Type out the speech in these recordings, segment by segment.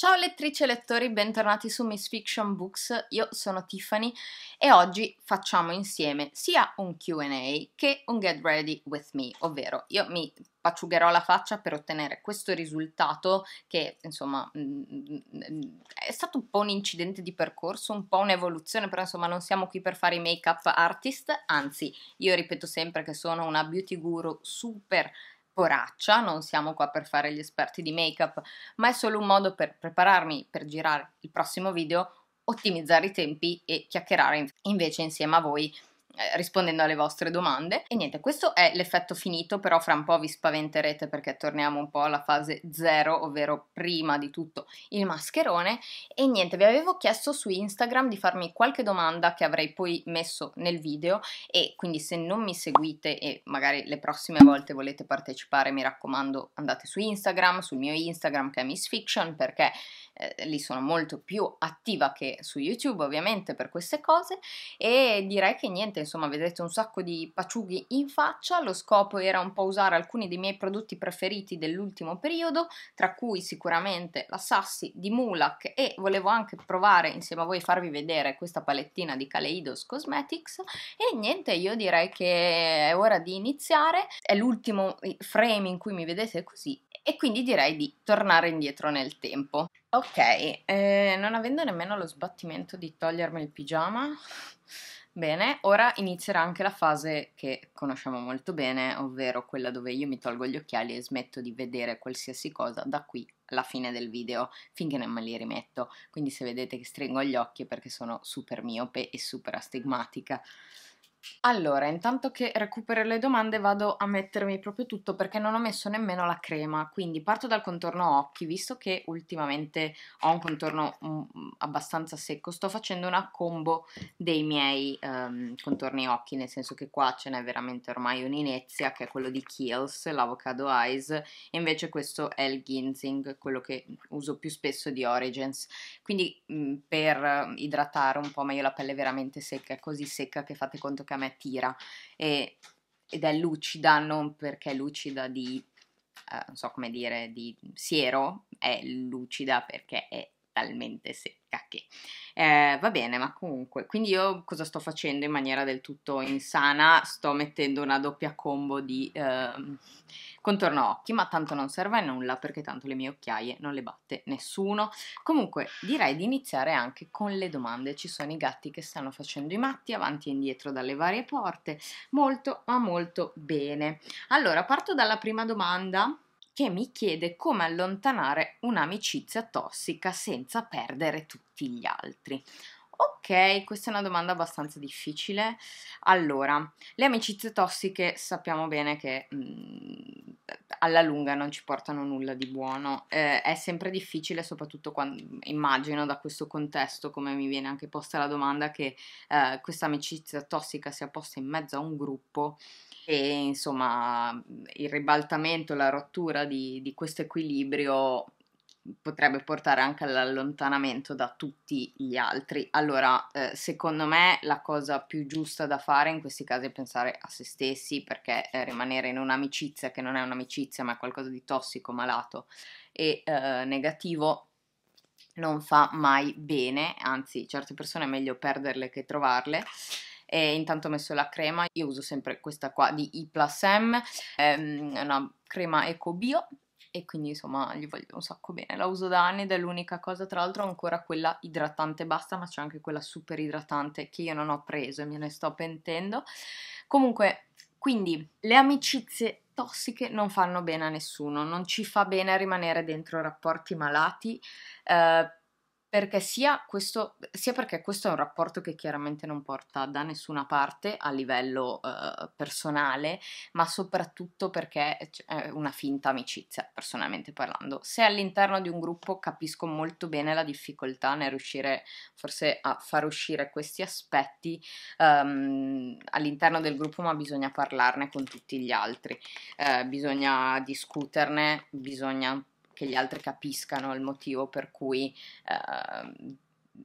Ciao lettrici e lettori, bentornati su Miss Fiction Books, io sono Tiffany e oggi facciamo insieme sia un QA che un Get Ready With Me, ovvero io mi pacciugherò la faccia per ottenere questo risultato che insomma mm, mm, mm, è stato un po' un incidente di percorso, un po' un'evoluzione, però insomma non siamo qui per fare i make up artist, anzi io ripeto sempre che sono una beauty guru super poraccia, non siamo qua per fare gli esperti di make-up, ma è solo un modo per prepararmi per girare il prossimo video, ottimizzare i tempi e chiacchierare invece insieme a voi eh, rispondendo alle vostre domande. E niente, questo è l'effetto finito, però fra un po' vi spaventerete perché torniamo un po' alla fase zero, ovvero prima di tutto il mascherone. E niente, vi avevo chiesto su Instagram di farmi qualche domanda che avrei poi messo nel video e quindi se non mi seguite e magari le prossime volte volete partecipare, mi raccomando andate su Instagram, sul mio Instagram che è Miss Fiction perché eh, lì sono molto più attiva che su YouTube ovviamente per queste cose e direi che niente, insomma vedrete un sacco di paciughi in faccia, lo scopo era un po' usare alcuni dei miei prodotti preferiti dell'ultimo periodo, tra cui sicuramente la Sassi di Mulak e volevo anche provare insieme a voi farvi vedere questa palettina di Kaleidos Cosmetics e niente, io direi che è ora di iniziare, è l'ultimo eh, frame in cui mi vedete così e quindi direi di tornare indietro nel tempo. Ok, eh, non avendo nemmeno lo sbattimento di togliermi il pigiama, bene, ora inizierà anche la fase che conosciamo molto bene, ovvero quella dove io mi tolgo gli occhiali e smetto di vedere qualsiasi cosa da qui alla fine del video, finché non me li rimetto. Quindi se vedete che stringo gli occhi è perché sono super miope e super astigmatica. Allora, intanto che recupero le domande vado a mettermi proprio tutto perché non ho messo nemmeno la crema, quindi parto dal contorno occhi, visto che ultimamente ho un contorno mm, mm, abbastanza secco, sto facendo una combo dei miei um, contorni occhi, nel senso che qua ce n'è veramente ormai un'inezia che è quello di Kiehl's, l'Avocado Eyes, e invece questo è il Ginseng, quello che uso più spesso di Origins, quindi mh, mm, per eh, idratare un po' meglio la pelle veramente secca, così secca che fate conto che a me tira e, ed è lucida non perché è lucida di, eh, non so come dire, di siero, è lucida perché è talmente secca che eh, va bene, ma comunque, quindi io cosa sto facendo in maniera del tutto insana? Sto mettendo una doppia combo di eh, contorno occhi, ma tanto non serve a nulla perché tanto le mie occhiaie non le batte nessuno. Comunque, direi di iniziare anche con le domande. Ci sono i gatti che stanno facendo i matti avanti e indietro dalle varie porte, molto ma molto bene. Allora, parto dalla prima domanda che mi chiede come allontanare un'amicizia tossica senza perdere tutti gli altri. Ok, questa è una domanda abbastanza difficile. Allora, le amicizie tossiche sappiamo bene che mh, mm, alla lunga non ci portano nulla di buono. Eh, è sempre difficile, soprattutto quando immagino da questo contesto, come mi viene anche posta la domanda, che eh, questa amicizia tossica sia posta in mezzo a un gruppo e insomma, mhmm, il ribaltamento, la rottura di, di questo equilibrio potrebbe portare anche all'allontanamento da tutti gli altri. Allora, eh, secondo me la cosa più giusta da fare in questi casi è pensare a se stessi, perché eh, rimanere in un'amicizia che non è un'amicizia, ma è qualcosa di tossico, malato e eh, negativo non fa mai bene, anzi certe persone è meglio perderle che trovarle e intanto ho messo la crema, io uso sempre questa qua di I Plus M, ehm, è una crema eco bio e quindi insomma gli voglio un sacco bene, la uso da anni ed è l'unica cosa, tra l'altro ancora quella idratante basta, ma c'è anche quella super idratante che io non ho preso e me ne sto pentendo. Comunque, quindi le amicizie tossiche non fanno bene a nessuno, non ci fa bene rimanere dentro rapporti malati, eh, perché sia, questo, sia, perché questo è un rapporto che chiaramente non porta da nessuna parte a livello eh, personale, ma soprattutto perché è una finta amicizia, personalmente parlando. Se all'interno di un gruppo capisco molto bene la difficoltà nel riuscire forse a far uscire questi aspetti um, all'interno del gruppo, ma bisogna parlarne con tutti gli altri, eh, bisogna discuterne, bisogna che gli altri capiscano il motivo per cui eh,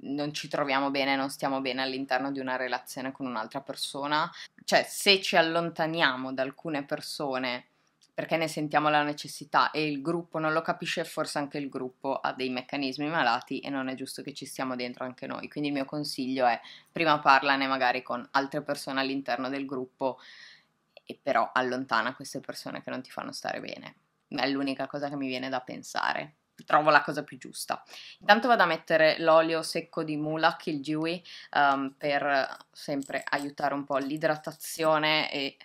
non ci troviamo bene, non stiamo bene all'interno di una relazione con un'altra persona. Cioè, se ci allontaniamo da alcune persone perché ne sentiamo la necessità e il gruppo non lo capisce, forse anche il gruppo ha dei meccanismi malati e non è giusto che ci stiamo dentro anche noi. Quindi il mio consiglio è prima parlane magari con altre persone all'interno del gruppo e però allontana queste persone che non ti fanno stare bene è l'unica cosa che mi viene da pensare. Trovo la cosa più giusta. Intanto vado a mettere l'olio secco di Mulak, il Dewy, um, per sempre aiutare un po' l'idratazione e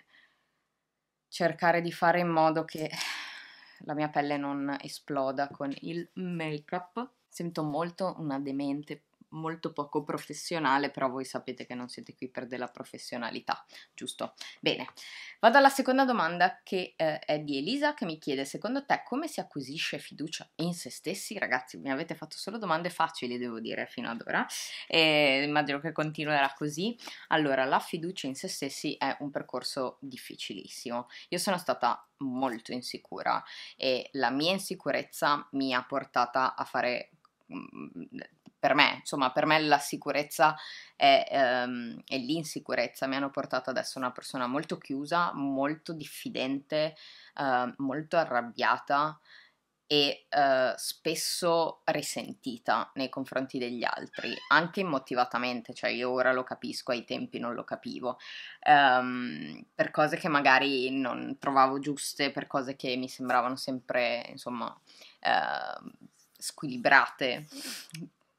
cercare di fare in modo che la mia pelle non esploda con il make-up. Sento molto una demente molto poco professionale, però voi sapete che non siete qui per della professionalità, giusto? Bene, vado alla seconda domanda che eh, è di Elisa che mi chiede, secondo te come si acquisisce fiducia in se stessi? Ragazzi, mi avete fatto solo domande facili, devo dire, fino ad ora, e immagino che continuerà così. Allora, la fiducia in se stessi è un percorso difficilissimo. Io sono stata molto insicura e la mia insicurezza mi ha portata a fare Mm, per me, insomma, per me la sicurezza e ehm, l'insicurezza mi hanno portato ad essere una persona molto chiusa, molto diffidente, eh, molto arrabbiata e eh, spesso risentita nei confronti degli altri, anche immotivatamente, cioè io ora lo capisco, ai tempi non lo capivo, ehm, per cose che magari non trovavo giuste, per cose che mi sembravano sempre, insomma, eh, squilibrate,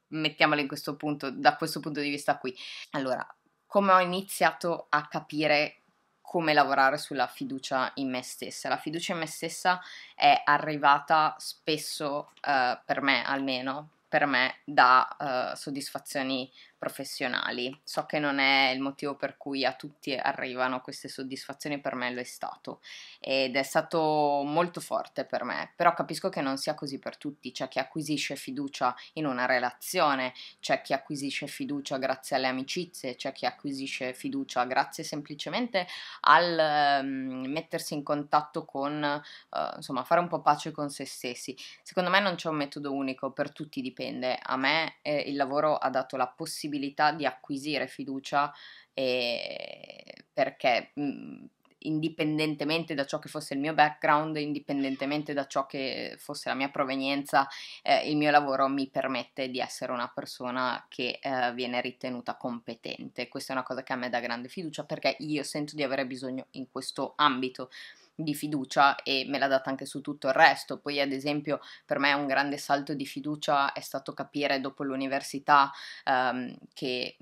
mettiamole in questo punto, da questo punto di vista qui. Allora, come ho iniziato a capire come lavorare sulla fiducia in me stessa. La fiducia in me stessa è arrivata spesso, eh, per me almeno, per me da eh, soddisfazioni professionali. So che non è il motivo per cui a tutti arrivano queste soddisfazioni, per me lo è stato ed è stato molto forte per me, però capisco che non sia così per tutti, c'è cioè chi acquisisce fiducia in una relazione, c'è cioè chi acquisisce fiducia grazie alle amicizie, c'è cioè chi acquisisce fiducia grazie semplicemente al um, mettersi in contatto con, uh, insomma, fare un po' pace con se stessi. Secondo me non c'è un metodo unico, per tutti dipende. A me eh, il lavoro ha dato la possibilità possibilità di acquisire fiducia eh, perché mh, indipendentemente da ciò che fosse il mio background, indipendentemente da ciò che fosse la mia provenienza, eh, il mio lavoro mi permette di essere una persona che eh, viene ritenuta competente. Questa è una cosa che a me dà grande fiducia perché io sento di avere bisogno in questo ambito di fiducia e me l'ha data anche su tutto il resto. Poi, ad esempio, per me un grande salto di fiducia è stato capire dopo l'università ehm, che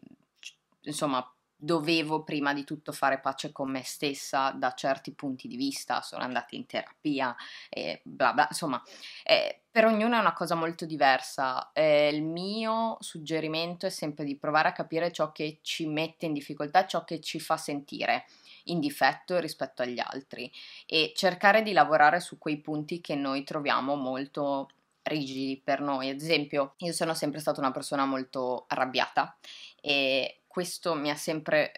insomma dovevo prima di tutto fare pace con me stessa da certi punti di vista, sono andata in terapia e bla bla, insomma, eh, per ognuno è una cosa molto diversa. Eh, il mio suggerimento è sempre di provare a capire ciò che ci mette in difficoltà, ciò che ci fa sentire in difetto rispetto agli altri e cercare di lavorare su quei punti che noi troviamo molto rigidi per noi. Ad esempio, io sono sempre stata una persona molto arrabbiata e questo mi ha sempre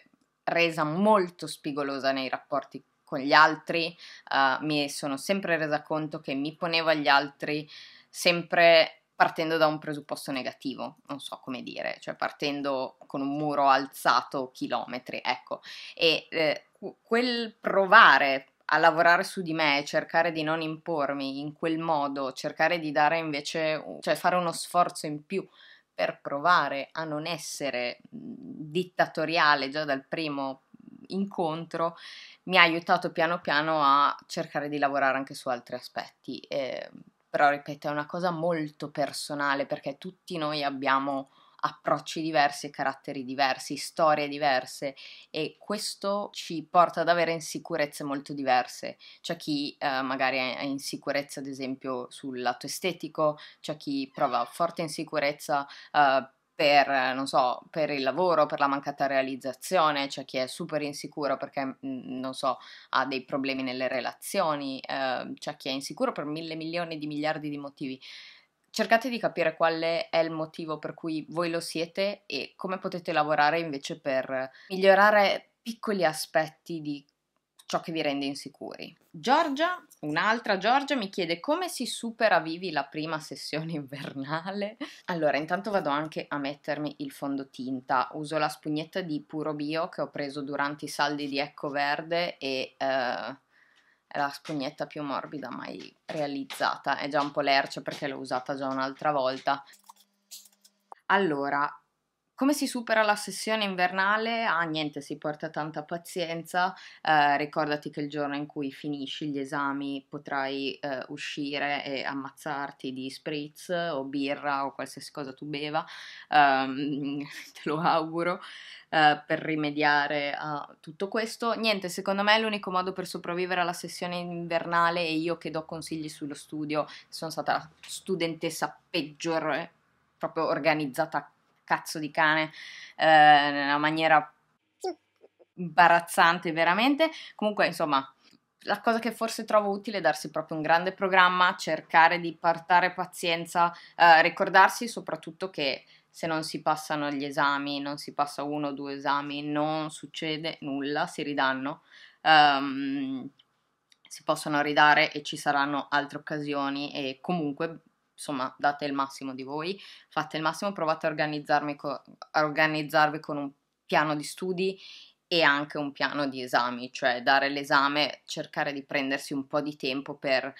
resa molto spigolosa nei rapporti con gli altri, uh, mi sono sempre resa conto che mi ponevo agli altri sempre partendo da un presupposto negativo, non so come dire, cioè partendo con un muro alzato chilometri, ecco, e eh, quel provare a lavorare su di me, cercare di non impormi in quel modo, cercare di dare invece, cioè fare uno sforzo in più per provare a non essere mhmm, dittatoriale già dal primo incontro, mi ha aiutato piano piano a cercare di lavorare anche su altri aspetti. Eh, però ripeto è una cosa molto personale perché tutti noi abbiamo approcci diversi, caratteri diversi, storie diverse e questo ci porta ad avere insicurezze molto diverse. C'è chi eh, magari ha insicurezza ad esempio sul lato estetico, c'è chi prova forte insicurezza eh, per, non so, per il lavoro, per la mancata realizzazione, c'è cioè chi è super insicuro perché, mm, mm, non so, ha dei problemi nelle relazioni, eh, c'è chi è insicuro per mille milioni di miliardi di motivi. Cercate di capire qual è il motivo per cui voi lo siete e come potete lavorare invece per migliorare piccoli aspetti di ciò che vi rende insicuri. Giorgia, un'altra Giorgia, mi chiede come si supera vivi la prima sessione invernale. Allora, intanto vado anche a mettermi il fondotinta. Uso la spugnetta di Puro Bio che ho preso durante i saldi di Ecco Verde e... Eh, è la spugnetta più morbida mai realizzata, è già un po' lercia perché l'ho usata già un'altra volta. Allora, come si supera la sessione invernale? Ah, niente, si porta tanta pazienza. Eh, ricordati che il giorno in cui finisci gli esami potrai eh, uscire e ammazzarti di spritz o birra o qualsiasi cosa tu beva. Eh, te lo auguro. Eh, per rimediare a tutto questo, niente, secondo me l'unico modo per sopravvivere alla sessione invernale e io che do consigli sullo studio, sono stata la studentessa peggiore, proprio organizzata cazzo di cane eh, nella maniera imbarazzante veramente. Comunque, insomma, la cosa che forse trovo utile è darsi proprio un grande programma, cercare di portare pazienza, eh, ricordarsi soprattutto che se non si passano gli esami, non si passa uno o due esami, non succede nulla, si ridanno. Um, si possono ridare e ci saranno altre occasioni e comunque insomma, date il massimo di voi, fate il massimo, provate a, co- a organizzarvi con un piano di studi e anche un piano di esami, cioè dare l'esame, cercare di prendersi un po' di tempo per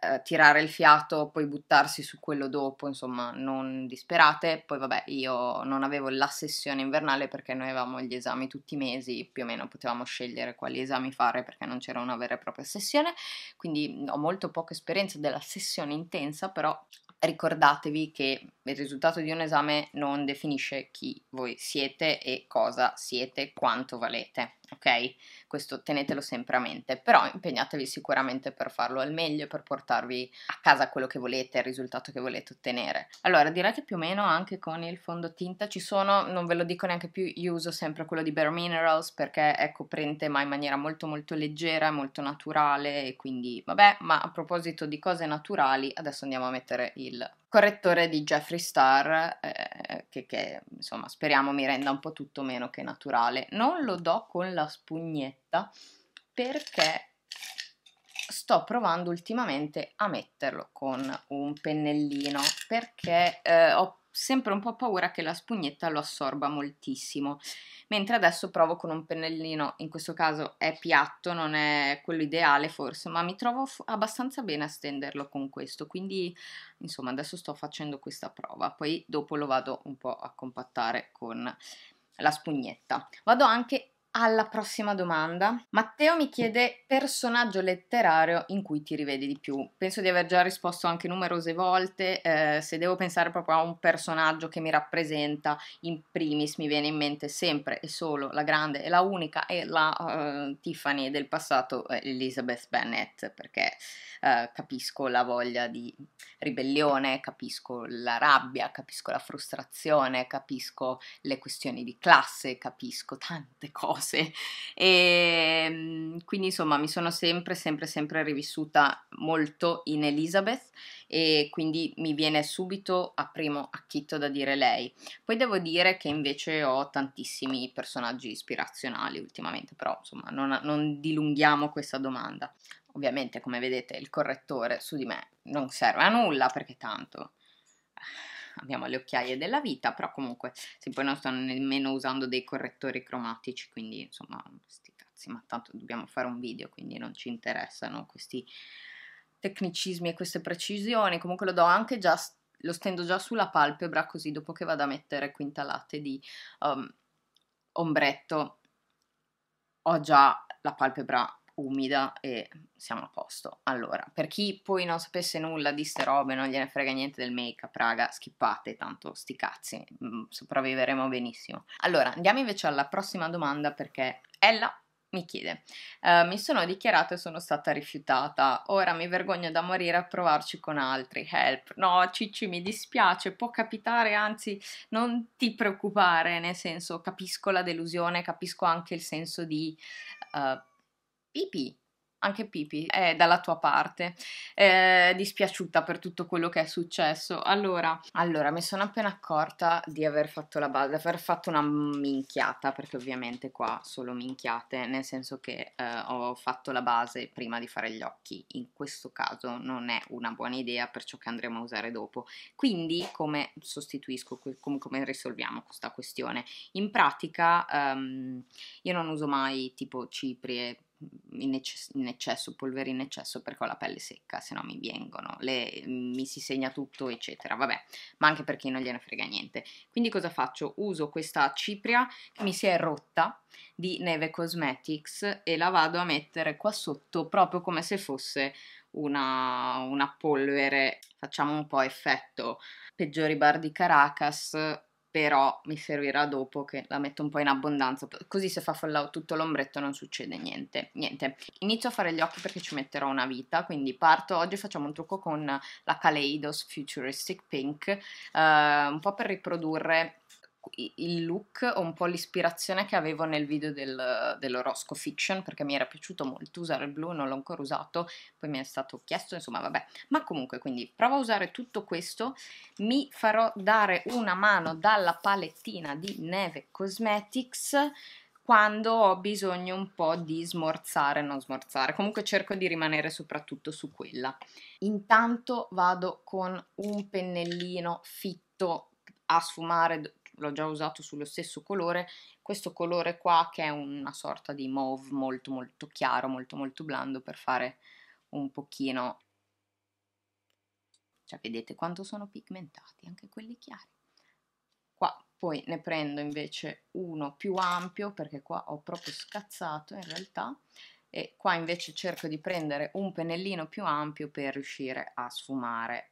eh, tirare il fiato, poi buttarsi su quello dopo, insomma, non disperate. Poi vabbè, io non avevo la sessione invernale perché noi avevamo gli esami tutti i mesi, più o meno potevamo scegliere quali esami fare perché non c'era una vera e propria sessione, quindi ho molto poca esperienza della sessione intensa, però ricordatevi che il risultato di un esame non definisce chi voi siete e cosa siete, quanto valete ok? Questo tenetelo sempre a mente, però impegnatevi sicuramente per farlo al meglio, per portarvi a casa quello che volete, il risultato che volete ottenere. Allora, direi che più o meno anche con il fondotinta ci sono, non ve lo dico neanche più, io uso sempre quello di Bare Minerals perché è coprente ma in maniera molto molto leggera, molto naturale, e quindi vabbè, ma a proposito di cose naturali, adesso andiamo a mettere il correttore di Jeffree Star, eh, che, che, insomma speriamo mi renda un po' tutto meno che naturale. Non lo do con la spugnetta perché sto provando ultimamente a metterlo con un pennellino perché eh, ho sempre un po' paura che la spugnetta lo assorba moltissimo, mentre adesso provo con un pennellino, in questo caso è piatto, non è quello ideale forse, ma mi trovo abbastanza bene a stenderlo con questo, quindi insomma adesso sto facendo questa prova, poi dopo lo vado un po' a compattare con la spugnetta. Vado anche alla prossima domanda. Matteo mi chiede personaggio letterario in cui ti rivedi di più. Penso di aver già risposto anche numerose volte. Eh, se devo pensare proprio a un personaggio che mi rappresenta, in primis mi viene in mente sempre e solo la grande e la unica e la uh, Tiffany del passato, eh, Elizabeth Bennett, perché uh, capisco la voglia di ribellione, capisco la rabbia, capisco la frustrazione, capisco le questioni di classe, capisco tante cose fosse. E, ehm, quindi insomma mi sono sempre, sempre, sempre rivissuta molto in Elizabeth e quindi mi viene subito a primo acchitto da dire lei. Poi devo dire che invece ho tantissimi personaggi ispirazionali ultimamente, però insomma non, non dilunghiamo questa domanda. Ovviamente, come vedete, il correttore su di me non serve a nulla perché tanto abbiamo le occhiaie della vita, però comunque se poi non sto nemmeno usando dei correttori cromatici, quindi insomma, sti cazzi, ma tanto dobbiamo fare un video, quindi non ci interessano questi tecnicismi e queste precisioni, comunque lo do anche già, lo stendo già sulla palpebra così dopo che vado a mettere quinta latte di um, ombretto ho già la palpebra umida e siamo a posto. Allora, per chi poi non sapesse nulla di ste robe, non gliene frega niente del make up, raga, schippate tanto sti cazzi, mm, sopravviveremo benissimo. Allora, andiamo invece alla prossima domanda perché Ella mi chiede, uh, mi sono dichiarata e sono stata rifiutata, ora mi vergogno da morire a provarci con altri, help, no Cicci mi dispiace, può capitare, anzi non ti preoccupare, nel senso capisco la delusione, capisco anche il senso di... Uh, Pipi, anche Pipi è dalla tua parte, è eh, dispiaciuta per tutto quello che è successo. Allora, allora, mi sono appena accorta di aver fatto la base, di aver fatto una minchiata, perché ovviamente qua solo minchiate, nel senso che eh, ho fatto la base prima di fare gli occhi. In questo caso non è una buona idea per ciò che andremo a usare dopo. Quindi, come sostituisco, come, come risolviamo questa questione? In pratica, ehm, io non uso mai tipo ciprie in eccesso, in eccesso, polvere in eccesso perché ho la pelle secca, se no mi vengono, le, mi si segna tutto, eccetera. Vabbè, ma anche perché non gliene frega niente. Quindi cosa faccio? Uso questa cipria che mi si è rotta di Neve Cosmetics e la vado a mettere qua sotto proprio come se fosse una, una polvere, facciamo un po' effetto peggiori bar di Caracas però mi servirà dopo che la metto un po' in abbondanza, così se fa fallout tutto l'ombretto non succede niente, niente. Inizio a fare gli occhi perché ci metterò una vita, quindi parto, oggi facciamo un trucco con la Kaleidos Futuristic Pink, eh, un po' per riprodurre il look o un po' l'ispirazione che avevo nel video del, dell'Orosco Fiction perché mi era piaciuto molto usare il blu, non l'ho ancora usato, poi mi è stato chiesto, insomma vabbè, ma comunque quindi provo a usare tutto questo, mi farò dare una mano dalla palettina di Neve Cosmetics quando ho bisogno un po' di smorzare, non smorzare, comunque cerco di rimanere soprattutto su quella. Intanto vado con un pennellino fitto a sfumare l'ho già usato sullo stesso colore, questo colore qua che è una sorta di mauve molto molto chiaro, molto molto blando per fare un pochino, cioè vedete quanto sono pigmentati anche quelli chiari. Qua poi ne prendo invece uno più ampio perché qua ho proprio scazzato in realtà e qua invece cerco di prendere un pennellino più ampio per riuscire a sfumare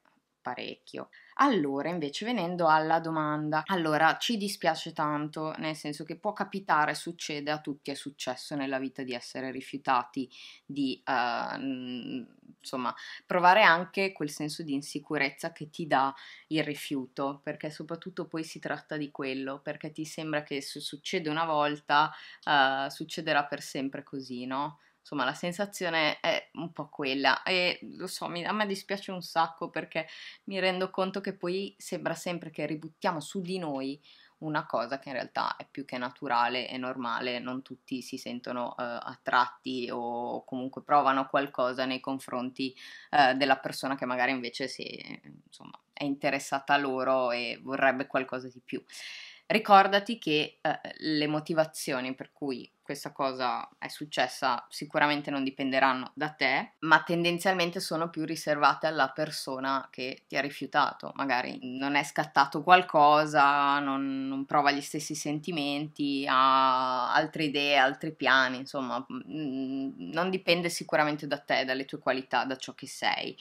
parecchio. Allora, invece, venendo alla domanda, allora ci dispiace tanto, nel senso che può capitare, succede a tutti, è successo nella vita di essere rifiutati, di uh, insomma provare anche quel senso di insicurezza che ti dà il rifiuto, perché soprattutto poi si tratta di quello, perché ti sembra che se succede una volta uh, succederà per sempre così, no? insomma la sensazione è un po' quella e lo so, mi, a me dispiace un sacco perché mi rendo conto che poi sembra sempre che ributtiamo su di noi una cosa che in realtà è più che naturale e normale, non tutti si sentono uh, attratti o comunque provano qualcosa nei confronti uh, della persona che magari invece si, insomma, è interessata a loro e vorrebbe qualcosa di più. Ricordati che eh, le motivazioni per cui questa cosa è successa sicuramente non dipenderanno da te, ma tendenzialmente sono più riservate alla persona che ti ha rifiutato. Magari non è scattato qualcosa, non, non prova gli stessi sentimenti, ha altre idee, altri piani, insomma, mh, mm, non dipende sicuramente da te, dalle tue qualità, da ciò che sei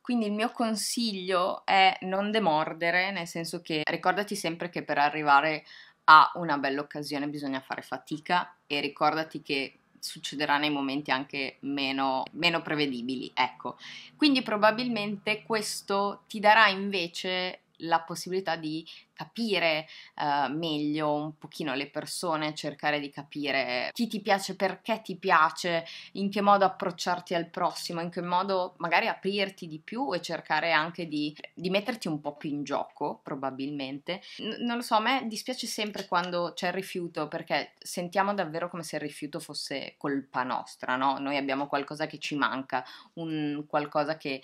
quindi il mio consiglio è non demordere, nel senso che ricordati sempre che per arrivare a una bella occasione bisogna fare fatica e ricordati che succederà nei momenti anche meno, meno prevedibili, ecco. Quindi probabilmente questo ti darà invece la possibilità di capire eh, meglio un pochino le persone, cercare di capire chi ti piace, perché ti piace, in che modo approcciarti al prossimo, in che modo magari aprirti di più e cercare anche di, di metterti un po' più in gioco, probabilmente. N- non lo so, a me dispiace sempre quando c'è il rifiuto perché sentiamo davvero come se il rifiuto fosse colpa nostra, no? Noi abbiamo qualcosa che ci manca, un qualcosa che eh,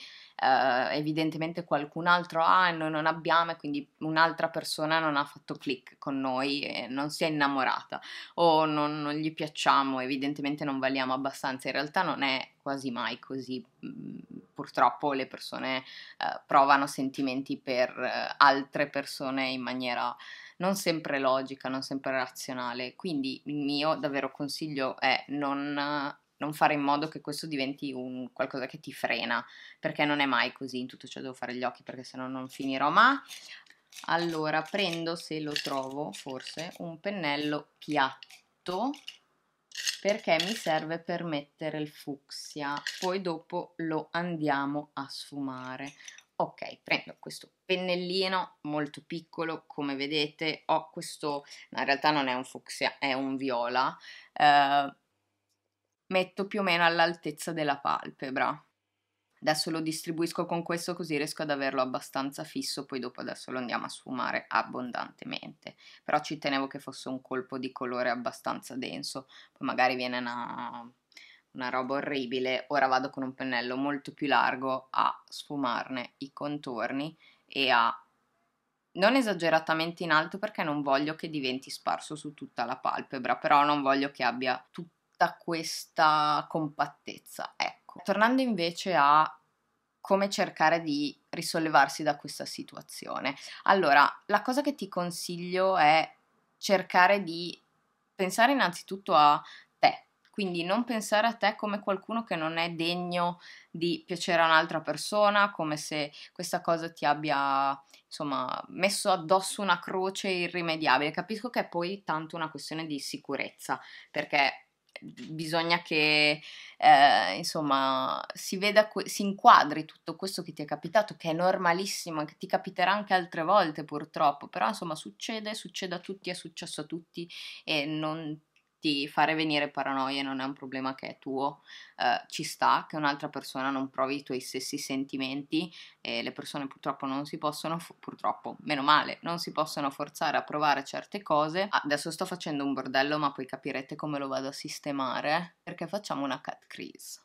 evidentemente qualcun altro ha e noi non abbiamo e quindi un'altra persona persona non ha fatto click con noi e non si è innamorata o non, non gli piacciamo, evidentemente non valiamo abbastanza. In realtà non è quasi mai così. Mm, purtroppo le persone eh, provano sentimenti per eh, altre persone in maniera non sempre logica, non sempre razionale. Quindi il mio davvero consiglio è non non fare in modo che questo diventi un qualcosa che ti frena, perché non è mai così, in tutto ciò devo fare gli occhi perché sennò non finirò, ma allora, prendo, se lo trovo, forse, un pennello piatto perché mi serve per mettere il fucsia. Poi dopo lo andiamo a sfumare. Ok, prendo questo pennellino molto piccolo, come vedete ho questo, no, in realtà non è un fucsia, è un viola, eh, metto più o meno all'altezza della palpebra Adesso lo distribuisco con questo così riesco ad averlo abbastanza fisso, poi dopo adesso lo andiamo a sfumare abbondantemente. Però ci tenevo che fosse un colpo di colore abbastanza denso, poi magari viene una, una roba orribile. Ora vado con un pennello molto più largo a sfumarne i contorni e a non esageratamente in alto perché non voglio che diventi sparso su tutta la palpebra, però non voglio che abbia tutta questa compattezza, ecco. Tornando invece a come cercare di risollevarsi da questa situazione. Allora, la cosa che ti consiglio è cercare di pensare innanzitutto a te, quindi non pensare a te come qualcuno che non è degno di piacere a un'altra persona, come se questa cosa ti abbia insomma messo addosso una croce irrimediabile. Capisco che è poi tanto una questione di sicurezza, perché bisogna che eh, insomma si veda, si inquadri tutto questo che ti è capitato, che è normalissimo, che ti capiterà anche altre volte purtroppo, però insomma succede, succede a tutti, è successo a tutti e non ti fare venire paranoia non è un problema che è tuo, eh, ci sta che un'altra persona non provi i tuoi stessi sentimenti e le persone purtroppo non si possono, purtroppo, meno male, non si possono forzare a provare certe cose. Adesso sto facendo un bordello ma poi capirete come lo vado a sistemare perché facciamo una cat crease.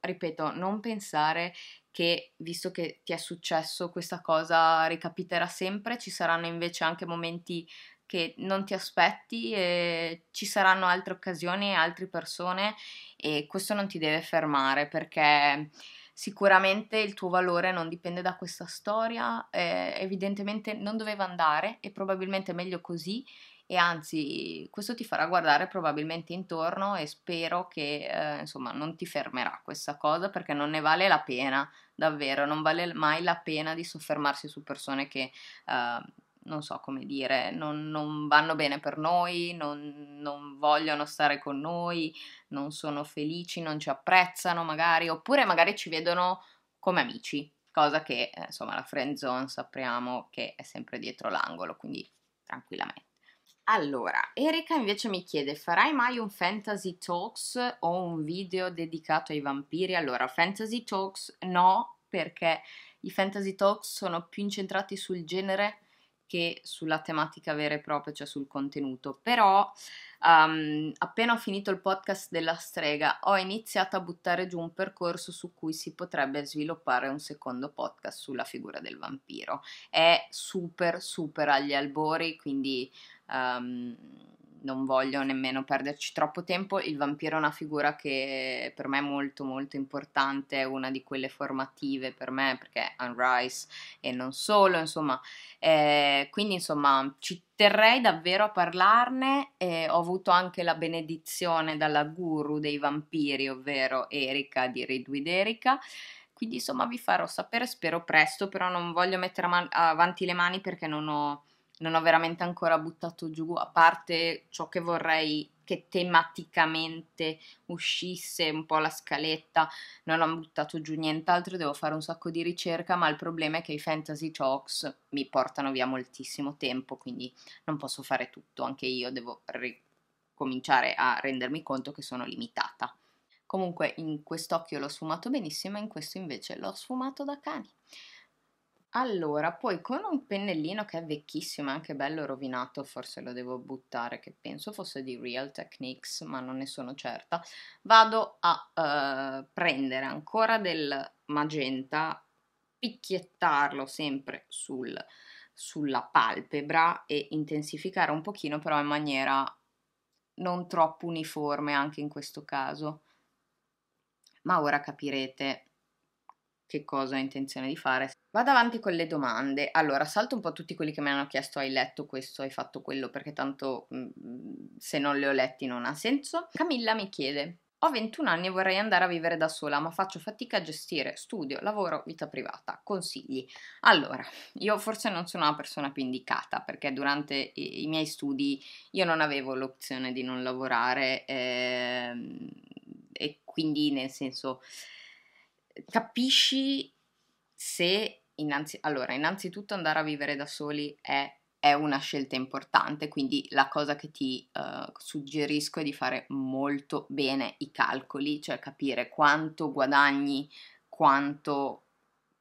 Ripeto, non pensare che, visto che ti è successo questa cosa ricapiterà sempre, ci saranno invece anche momenti che non ti aspetti e ci saranno altre occasioni, e altre persone e questo non ti deve fermare perché sicuramente il tuo valore non dipende da questa storia, eh, evidentemente non doveva andare e probabilmente è meglio così e anzi questo ti farà guardare probabilmente intorno e spero che eh, insomma non ti fermerà questa cosa perché non ne vale la pena davvero, non vale mai la pena di soffermarsi su persone che eh, non so come dire, non, non vanno bene per noi, non, non, vogliono stare con noi, non sono felici, non ci apprezzano magari, oppure magari ci vedono come amici, cosa che eh, insomma la friend zone sappiamo che è sempre dietro l'angolo, quindi tranquillamente. Allora, Erika invece mi chiede, farai mai un Fantasy Talks o un video dedicato ai vampiri? Allora, Fantasy Talks no, perché i Fantasy Talks sono più incentrati sul genere che sulla tematica vera e propria, cioè sul contenuto. Però um, appena ho finito il podcast della strega ho iniziato a buttare giù un percorso su cui si potrebbe sviluppare un secondo podcast sulla figura del vampiro. È super, super agli albori, quindi... Um, non voglio nemmeno perderci troppo tempo. Il vampiro è una figura che per me è molto molto importante, è una di quelle formative per me perché è Unrise e non solo, insomma. Eh, quindi insomma ci terrei davvero a parlarne. Eh, ho avuto anche la benedizione dalla guru dei vampiri, ovvero Erika di Read with Erika quindi insomma vi farò sapere spero presto però non voglio mettere avanti le mani perché non ho non ho veramente ancora buttato giù, a parte ciò che vorrei che tematicamente uscisse un po' la scaletta, non ho buttato giù nient'altro, devo fare un sacco di ricerca, ma il problema è che i fantasy talks mi portano via moltissimo tempo, quindi non posso fare tutto, anche io devo ricominciare a rendermi conto che sono limitata. Comunque in quest'occhio l'ho sfumato benissimo, in questo invece l'ho sfumato da cani. Allora, poi con un pennellino che è vecchissimo e anche bello rovinato, forse lo devo buttare, che penso fosse di Real Techniques, ma non ne sono certa, vado a eh, prendere ancora del magenta, picchiettarlo sempre sul, sulla palpebra e intensificare un pochino, però in maniera non troppo uniforme anche in questo caso. Ma ora capirete che cosa ho intenzione di fare. Vado avanti con le domande. Allora, salto un po' tutti quelli che mi hanno chiesto hai letto questo, hai fatto quello, perché tanto mh, mm, mm, se non le ho letti non ha senso. Camilla mi chiede, ho 21 anni e vorrei andare a vivere da sola, ma faccio fatica a gestire studio, lavoro, vita privata. Consigli. Allora, io forse non sono la persona più indicata, perché durante i, i miei studi io non avevo l'opzione di non lavorare eh, e quindi nel senso capisci se innanzi- allora, innanzitutto andare a vivere da soli è, è una scelta importante, quindi la cosa che ti uh, suggerisco è di fare molto bene i calcoli, cioè capire quanto guadagni, quanto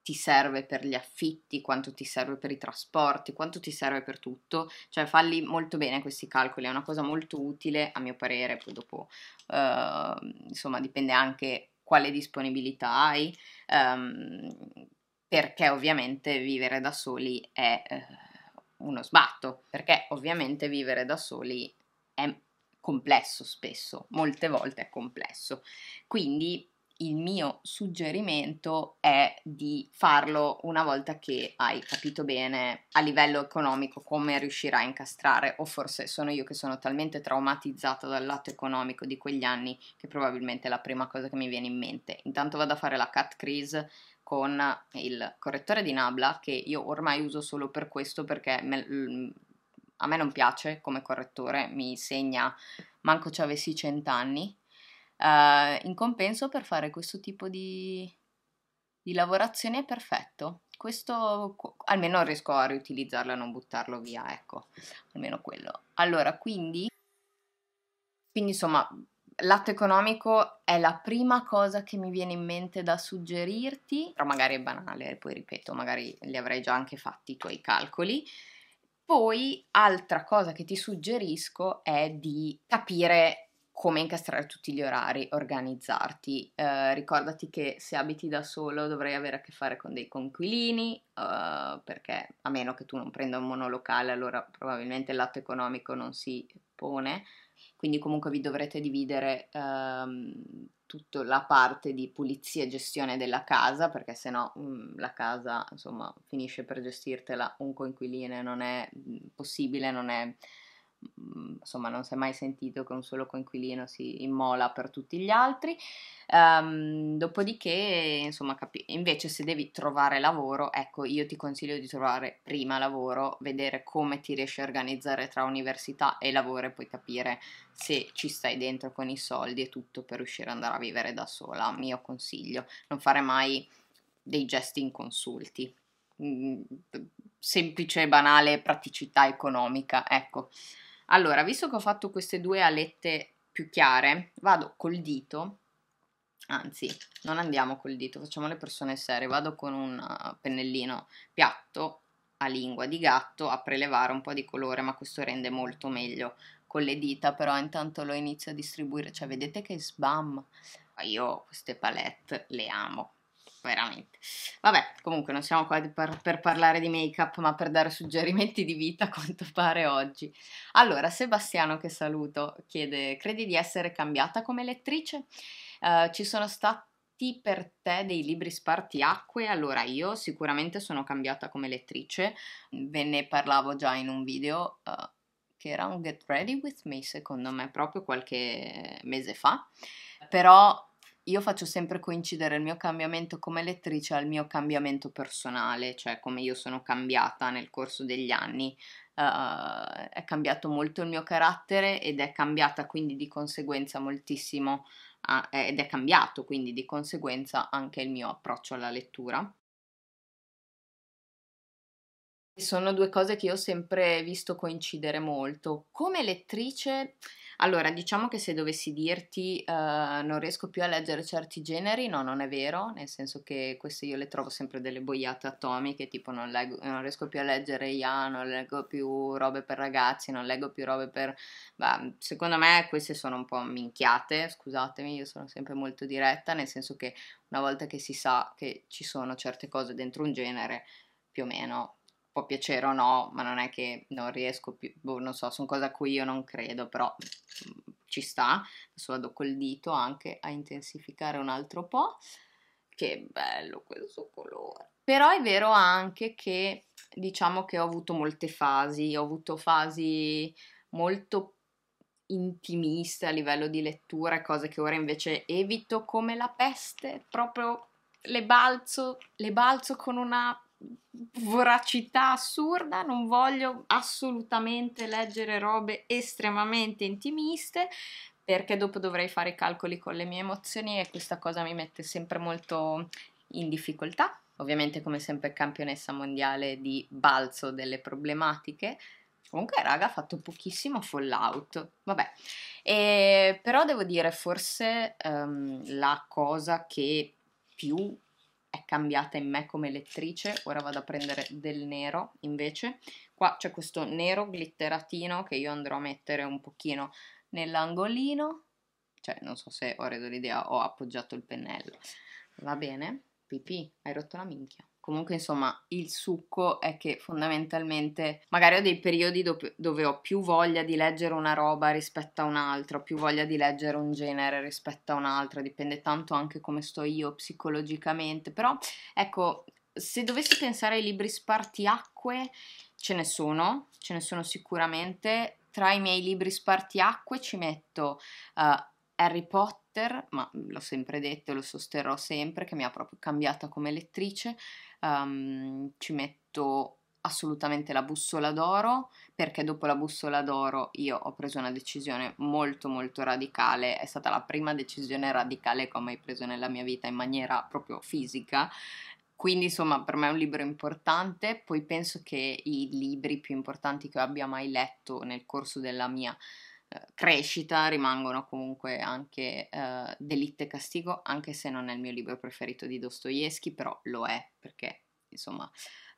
ti serve per gli affitti, quanto ti serve per i trasporti, quanto ti serve per tutto, cioè falli molto bene questi calcoli, è una cosa molto utile a mio parere, poi dopo uh, insomma dipende anche quale disponibilità hai, um, perché ovviamente vivere da soli è eh, uno sbatto, perché ovviamente vivere da soli è complesso spesso, molte volte è complesso. Quindi il mio suggerimento è di farlo una volta che hai capito bene a livello economico come riuscirai a incastrare o forse sono io che sono talmente traumatizzata dal lato economico di quegli anni che probabilmente è la prima cosa che mi viene in mente. Intanto vado a fare la cut crease con il correttore di Nabla che io ormai uso solo per questo perché me, a me non piace come correttore, mi segna manco ci avessi cent'anni Uh, in compenso per fare questo tipo di, di lavorazione è perfetto. Questo almeno riesco a riutilizzarlo e a non buttarlo via, ecco, almeno quello. Allora, quindi, quindi insomma, l'atto economico è la prima cosa che mi viene in mente da suggerirti, però magari è banale, eh, poi ripeto, magari li avrai già anche fatti i tuoi calcoli. Poi, altra cosa che ti suggerisco è di capire come incastrare tutti gli orari, organizzarti. Eh, ricordati che se abiti da solo dovrai avere a che fare con dei conquilini, eh, perché a meno che tu non prenda un monolocale, allora probabilmente il lato economico non si pone. Quindi comunque vi dovrete dividere ehm, tutta la parte di pulizia e gestione della casa, perché se no mm, la casa, insomma, finisce per gestirtela un coinquilino, non è mm, possibile, non è Mm, insomma non si è mai sentito che un solo coinquilino si immola per tutti gli altri. Um, dopodiché, insomma, capi- invece se devi trovare lavoro, ecco, io ti consiglio di trovare prima lavoro, vedere come ti riesci a organizzare tra università e lavoro e poi capire se ci stai dentro con i soldi e tutto per riuscire ad andare a vivere da sola. Mio consiglio, non fare mai dei gesti inconsulti mm, semplice banale praticità economica, ecco. Allora, visto che ho fatto queste due alette più chiare, vado col dito, anzi, non andiamo col dito, facciamo le persone serie, vado con un eh, pennellino piatto a lingua di gatto a prelevare un po' di colore, ma questo rende molto meglio con le dita, però intanto lo inizio a distribuire, cioè vedete che sbam, io queste palette le amo veramente. Vabbè, comunque non siamo qua per, per parlare di make-up, ma per dare suggerimenti di vita a quanto pare oggi. Allora, Sebastiano, che saluto, chiede, credi di essere cambiata come lettrice? Uh, ci sono stati per te dei libri spartiacque? Allora, io sicuramente sono cambiata come lettrice, ve ne parlavo già in un video uh, che era un Get Ready With Me, secondo me, proprio qualche mese fa, però io faccio sempre coincidere il mio cambiamento come lettrice al mio cambiamento personale, cioè come io sono cambiata nel corso degli anni. Uh, è cambiato molto il mio carattere ed è cambiata quindi di conseguenza moltissimo uh, ed è cambiato quindi di conseguenza anche il mio approccio alla lettura. Sono due cose che io ho sempre visto coincidere molto. Come lettrice allora, diciamo che se dovessi dirti uh, non riesco più a leggere certi generi, no, non è vero, nel senso che queste io le trovo sempre delle boiate atomiche, tipo non, leggo, non riesco più a leggere IA, non leggo più robe per ragazzi, non leggo più robe per... Bah, secondo me queste sono un po' minchiate, scusatemi, io sono sempre molto diretta, nel senso che una volta che si sa che ci sono certe cose dentro un genere, più o meno può piacere o no, ma non è che non riesco più, boh, non so, sono cose a cui io non credo, però mm, ci sta. Adesso vado col dito anche a intensificare un altro po'. Che bello questo colore. Però è vero anche che diciamo che ho avuto molte fasi, ho avuto fasi molto intimiste a livello di lettura, cose che ora invece evito come la peste, proprio le balzo, le balzo con una voracità assurda, non voglio assolutamente leggere robe estremamente intimiste perché dopo dovrei fare i calcoli con le mie emozioni e questa cosa mi mette sempre molto in difficoltà. Ovviamente come sempre campionessa mondiale di balzo delle problematiche, Comunque, raga, ha fatto pochissimo Fallout. Vabbè, e, però devo dire, forse um, la cosa che più è cambiata in me come lettrice, ora vado a prendere del nero invece, qua c'è questo nero glitteratino che io andrò a mettere un pochino nell'angolino, cioè non so se ho reso l'idea, o ho appoggiato il pennello, va bene? Pipì, hai rotto la minchia. Comunque, insomma, il succo è che fondamentalmente magari ho dei periodi dove, dove ho più voglia di leggere una roba rispetto a un'altra, ho più voglia di leggere un genere rispetto a un'altra, dipende tanto anche come sto io psicologicamente, però ecco, se dovessi pensare ai libri spartiacque, ce ne sono, ce ne sono sicuramente. Tra i miei libri spartiacque ci metto uh, Harry Potter, Richter, ma mhmm, l'ho sempre detto e lo sosterrò sempre, che mi ha proprio cambiata come lettrice. Um, ci metto assolutamente la bussola d'oro, perché dopo la bussola d'oro io ho preso una decisione molto molto radicale, è stata la prima decisione radicale che ho mai preso nella mia vita in maniera proprio fisica. Quindi insomma per me è un libro importante, poi penso che i libri più importanti che abbia mai letto nel corso della mia vita eh, crescita rimangono comunque anche uh, eh, delitto e castigo, anche se non è il mio libro preferito di Dostoevsky, però lo è perché insomma,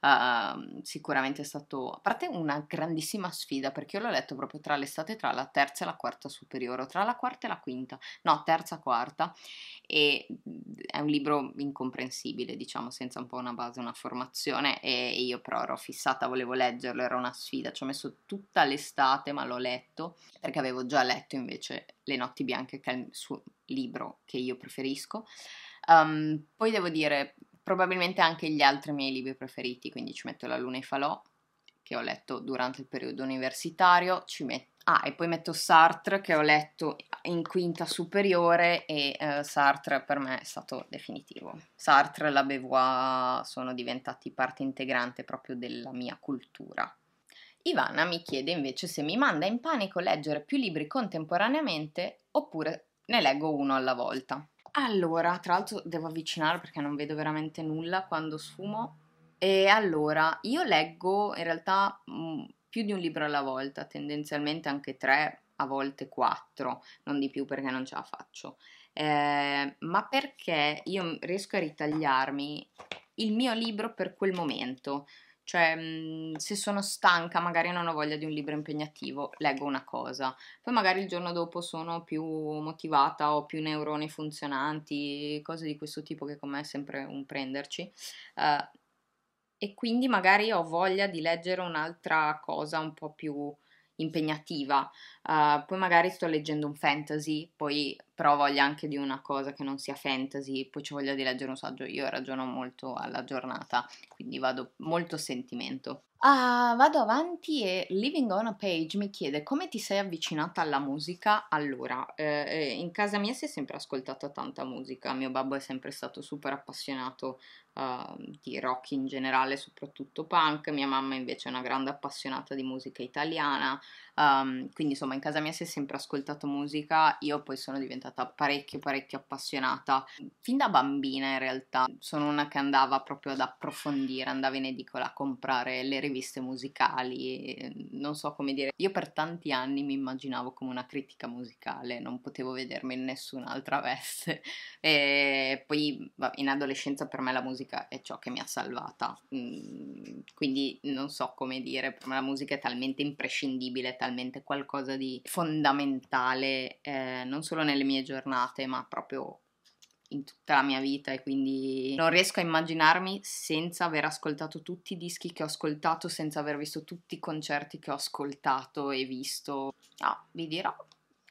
uh, sicuramente è stato, a parte una grandissima sfida, perché io l'ho letto proprio tra l'estate, tra la terza e la quarta superiore, tra la quarta e la quinta, no, terza, quarta, e mhmm, è un libro incomprensibile, diciamo, senza un po' una base, una formazione, e io però ero fissata, volevo leggerlo, era una sfida, ci ho messo tutta l'estate, ma l'ho letto, perché avevo già letto invece Le notti bianche, che è il suo libro che io preferisco. Um, poi devo dire, probabilmente anche gli altri miei libri preferiti, quindi ci metto La Luna e Falò, che ho letto durante il periodo universitario, met- ah, e poi metto Sartre, che ho letto in quinta superiore, e eh, Sartre per me è stato definitivo. Sartre e la Beauvoir sono diventati parte integrante proprio della mia cultura. Ivana mi chiede invece se mi manda in panico leggere più libri contemporaneamente oppure ne leggo uno alla volta. Allora, tra l'altro devo avvicinare perché non vedo veramente nulla quando sfumo. E allora, io leggo in realtà mm, più di un libro alla volta, tendenzialmente anche tre, a volte quattro, non di più perché non ce la faccio. Eh, ma perché io riesco a ritagliarmi il mio libro per quel momento. Cioè, mhmm, se sono stanca, magari non ho voglia di un libro impegnativo, leggo una cosa. Poi magari il giorno dopo sono più motivata, ho più neuroni funzionanti, cose di questo tipo che con me è sempre un prenderci. Uh, e quindi magari ho voglia di leggere un'altra cosa un po' più impegnativa. Uh, poi magari sto leggendo un fantasy, poi però voglia anche di una cosa che non sia fantasy, poi ci voglia di leggere un saggio. Io ragiono molto alla giornata, quindi vado molto a sentimento. Uh, vado avanti e Living on a Page mi chiede come ti sei avvicinata alla musica allora. Eh, eh in casa mia si è sempre ascoltata tanta musica, mio babbo è sempre stato super appassionato Ehm, di rock in generale, soprattutto punk. Mia mamma invece è una grande appassionata di musica italiana, Um, quindi insomma in casa mia si è sempre ascoltato musica, io poi sono diventata parecchio parecchio appassionata, fin da bambina in realtà, sono una che andava proprio ad approfondire, andava in edicola a comprare le riviste musicali, ehm, non so come dire, io per tanti anni mi immaginavo come una critica musicale, non potevo vedermi in nessun'altra veste e poi in adolescenza per me la musica è ciò che mi ha salvata, mhmm, quindi non so come dire, per me la musica è talmente imprescindibile, talmente realmente qualcosa di fondamentale, eh, non solo nelle mie giornate, ma proprio in tutta la mia vita e quindi non riesco a immaginarmi senza aver ascoltato tutti i dischi che ho ascoltato, senza aver visto tutti i concerti che ho ascoltato e visto. Ah, vi dirò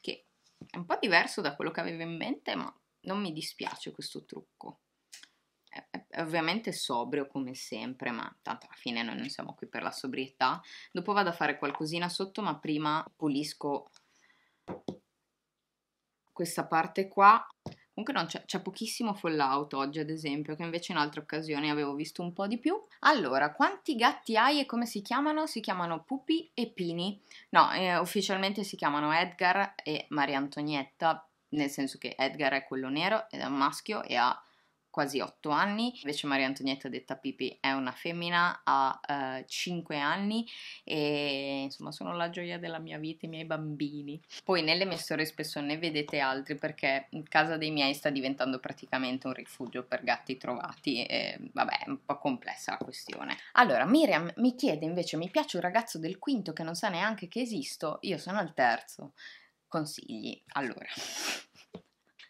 che è un po' diverso da quello che avevo in mente, ma non mi dispiace questo trucco è ovviamente sobrio come sempre, ma tanto alla fine noi non siamo qui per la sobrietà. Dopo vado a fare qualcosina sotto, ma prima pulisco questa parte qua. Comunque c'è, pochissimo fallout oggi, ad esempio, che invece in altre occasioni avevo visto un po' di più. Allora, quanti gatti hai e come si chiamano? Si chiamano Pupi e Pini. No, eh, ufficialmente si chiamano Edgar e Maria Antonietta, nel senso che Edgar è quello nero ed è un maschio e ha quasi 8 anni, invece Maria Antonietta detta Pipi è una femmina, a uh, 5 anni e insomma sono la gioia della mia vita, i miei bambini. Poi nelle mie storie spesso ne vedete altri perché casa dei miei sta diventando praticamente un rifugio per gatti trovati e vabbè è un po' complessa la questione. Allora Miriam mi chiede invece mi piace un ragazzo del quinto che non sa neanche che esisto, io sono al terzo. Consigli. Allora,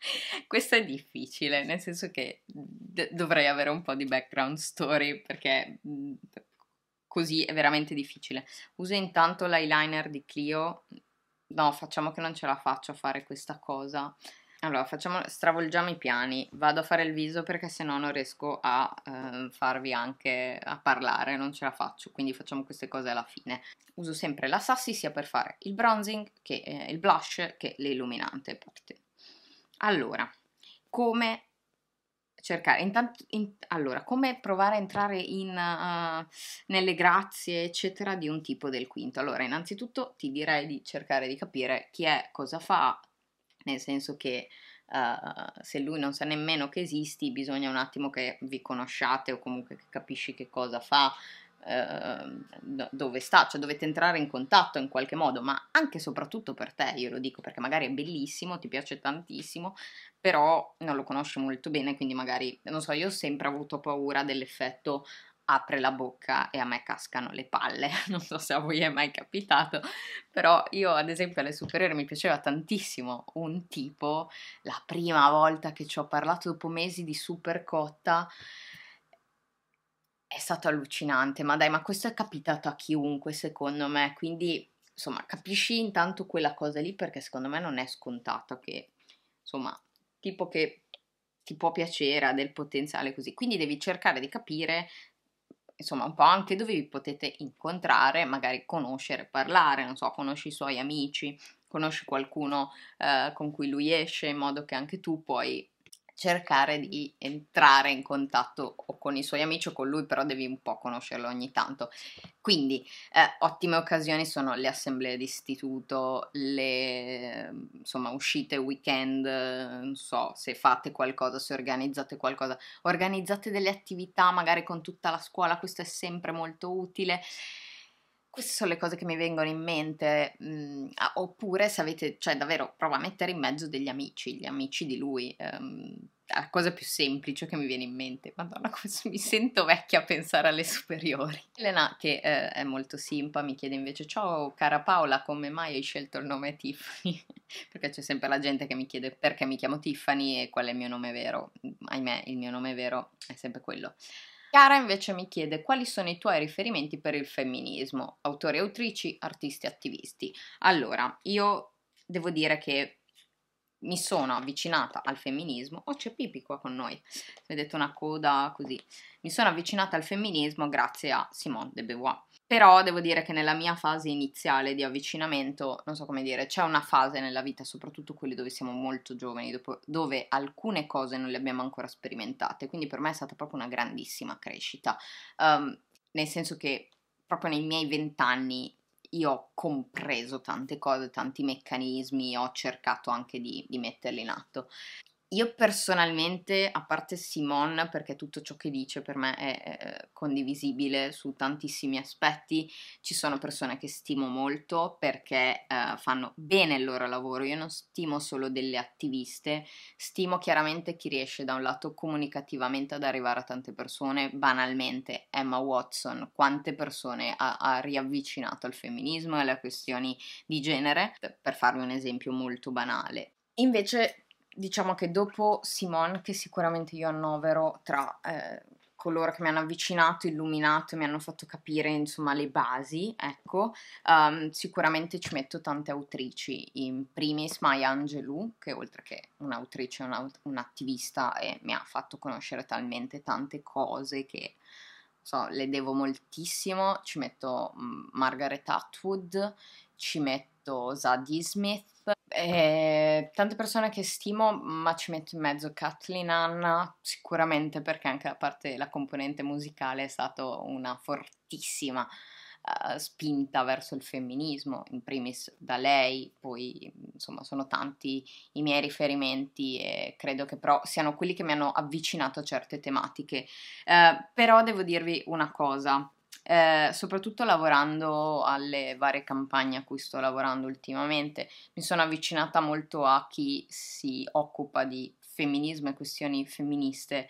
Questo è difficile, nel senso che mhmm, d- dovrei avere un po' di background story perché mhmm, così è veramente difficile. Uso intanto l'eyeliner di Clio. No, facciamo che non ce la faccio a fare questa cosa. Allora, facciamo, stravolgiamo i piani, vado a fare il viso perché se no non riesco a eh, farvi anche a parlare, non ce la faccio, quindi facciamo queste cose alla fine. Uso sempre la Sassi sia per fare il bronzing che eh, il blush che l'illuminante. Parte. Allora, come cercare intanto in, allora come provare a entrare in, uh, nelle grazie eccetera di un tipo del quinto allora innanzitutto ti direi di cercare di capire chi è cosa fa nel senso che uh, se lui non sa nemmeno che esisti bisogna un attimo che vi conosciate o comunque che capisci che cosa fa Ehm, dove sta, cioè dovete entrare in contatto in qualche modo, ma anche e soprattutto per te, io lo dico perché magari è bellissimo, ti piace tantissimo, però non lo conosci molto bene, quindi magari, non so, io ho sempre avuto paura dell'effetto apre la bocca e a me cascano le palle, non so se a voi è mai capitato, però io ad esempio alle superiori mi piaceva tantissimo un tipo, la prima volta che ci ho parlato dopo mesi di super cotta, è stato allucinante, ma dai, ma questo è capitato a chiunque secondo me, quindi insomma capisci intanto quella cosa lì perché secondo me non è scontato che insomma tipo che ti può piacere, ha del potenziale così, quindi devi cercare di capire insomma un po' anche dove vi potete incontrare, magari conoscere, parlare, non so, conosci i suoi amici, conosci qualcuno eh, con cui lui esce in modo che anche tu puoi cercare di entrare in contatto o con i suoi amici o con lui, però devi un po' conoscerlo ogni tanto. Quindi eh, ottime occasioni sono le assemblee d'istituto, le insomma, uscite weekend, non so se fate qualcosa, se organizzate qualcosa, organizzate delle attività magari con tutta la scuola, questo è sempre molto utile queste sono le cose che mi vengono in mente, mh, mhmm, oppure se avete, cioè davvero, prova a mettere in mezzo degli amici, gli amici di lui, um, la cosa più semplice che mi viene in mente, madonna, mi sento vecchia a pensare alle superiori. Elena, che eh, è molto simpa, mi chiede invece, ciao cara Paola, come mai hai scelto il nome Tiffany? perché c'è sempre la gente che mi chiede perché mi chiamo Tiffany e qual è il mio nome vero, ahimè il mio nome vero è sempre quello. Chiara invece mi chiede quali sono i tuoi riferimenti per il femminismo, autori, autrici, artisti, attivisti. Allora, io devo dire che mi sono avvicinata al femminismo, oh c'è Pippi qua con noi, vedete una coda così, mi sono avvicinata al femminismo grazie a Simone de Beauvoir. Però devo dire che nella mia fase iniziale di avvicinamento, non so come dire, c'è una fase nella vita, soprattutto quelli dove siamo molto giovani, dopo, dove alcune cose non le abbiamo ancora sperimentate, quindi per me è stata proprio una grandissima crescita, um, nel senso che proprio nei miei vent'anni io ho compreso tante cose, tanti meccanismi, ho cercato anche di, di metterli in atto. Io personalmente, a parte Simone, perché tutto ciò che dice per me è, è condivisibile su tantissimi aspetti, ci sono persone che stimo molto perché eh, fanno bene il loro lavoro. Io non stimo solo delle attiviste, stimo chiaramente chi riesce da un lato comunicativamente ad arrivare a tante persone, banalmente Emma Watson, quante persone ha, ha riavvicinato al femminismo e alle questioni di genere, per farvi un esempio molto banale. Invece diciamo che dopo Simone, che sicuramente io annovero tra eh, coloro che mi hanno avvicinato, illuminato e mi hanno fatto capire insomma le basi, ecco, um, sicuramente ci metto tante autrici, in primis Maya Angelou, che oltre che un'autrice è un, un'attivista e mi ha fatto conoscere talmente tante cose che so, le devo moltissimo, ci metto mm, Margaret Atwood, ci metto Zadie Smith, eh, tante persone che stimo, ma ci metto in mezzo Kathleen Anna, sicuramente perché anche la parte, la componente musicale è stata una fortissima eh, spinta verso il femminismo, in primis da lei, poi insomma sono tanti i miei riferimenti e credo che però siano quelli che mi hanno avvicinato a certe tematiche. Uh, però devo dirvi una cosa, eh, soprattutto lavorando alle varie campagne a cui sto lavorando ultimamente, mi sono avvicinata molto a chi si occupa di femminismo e questioni femministe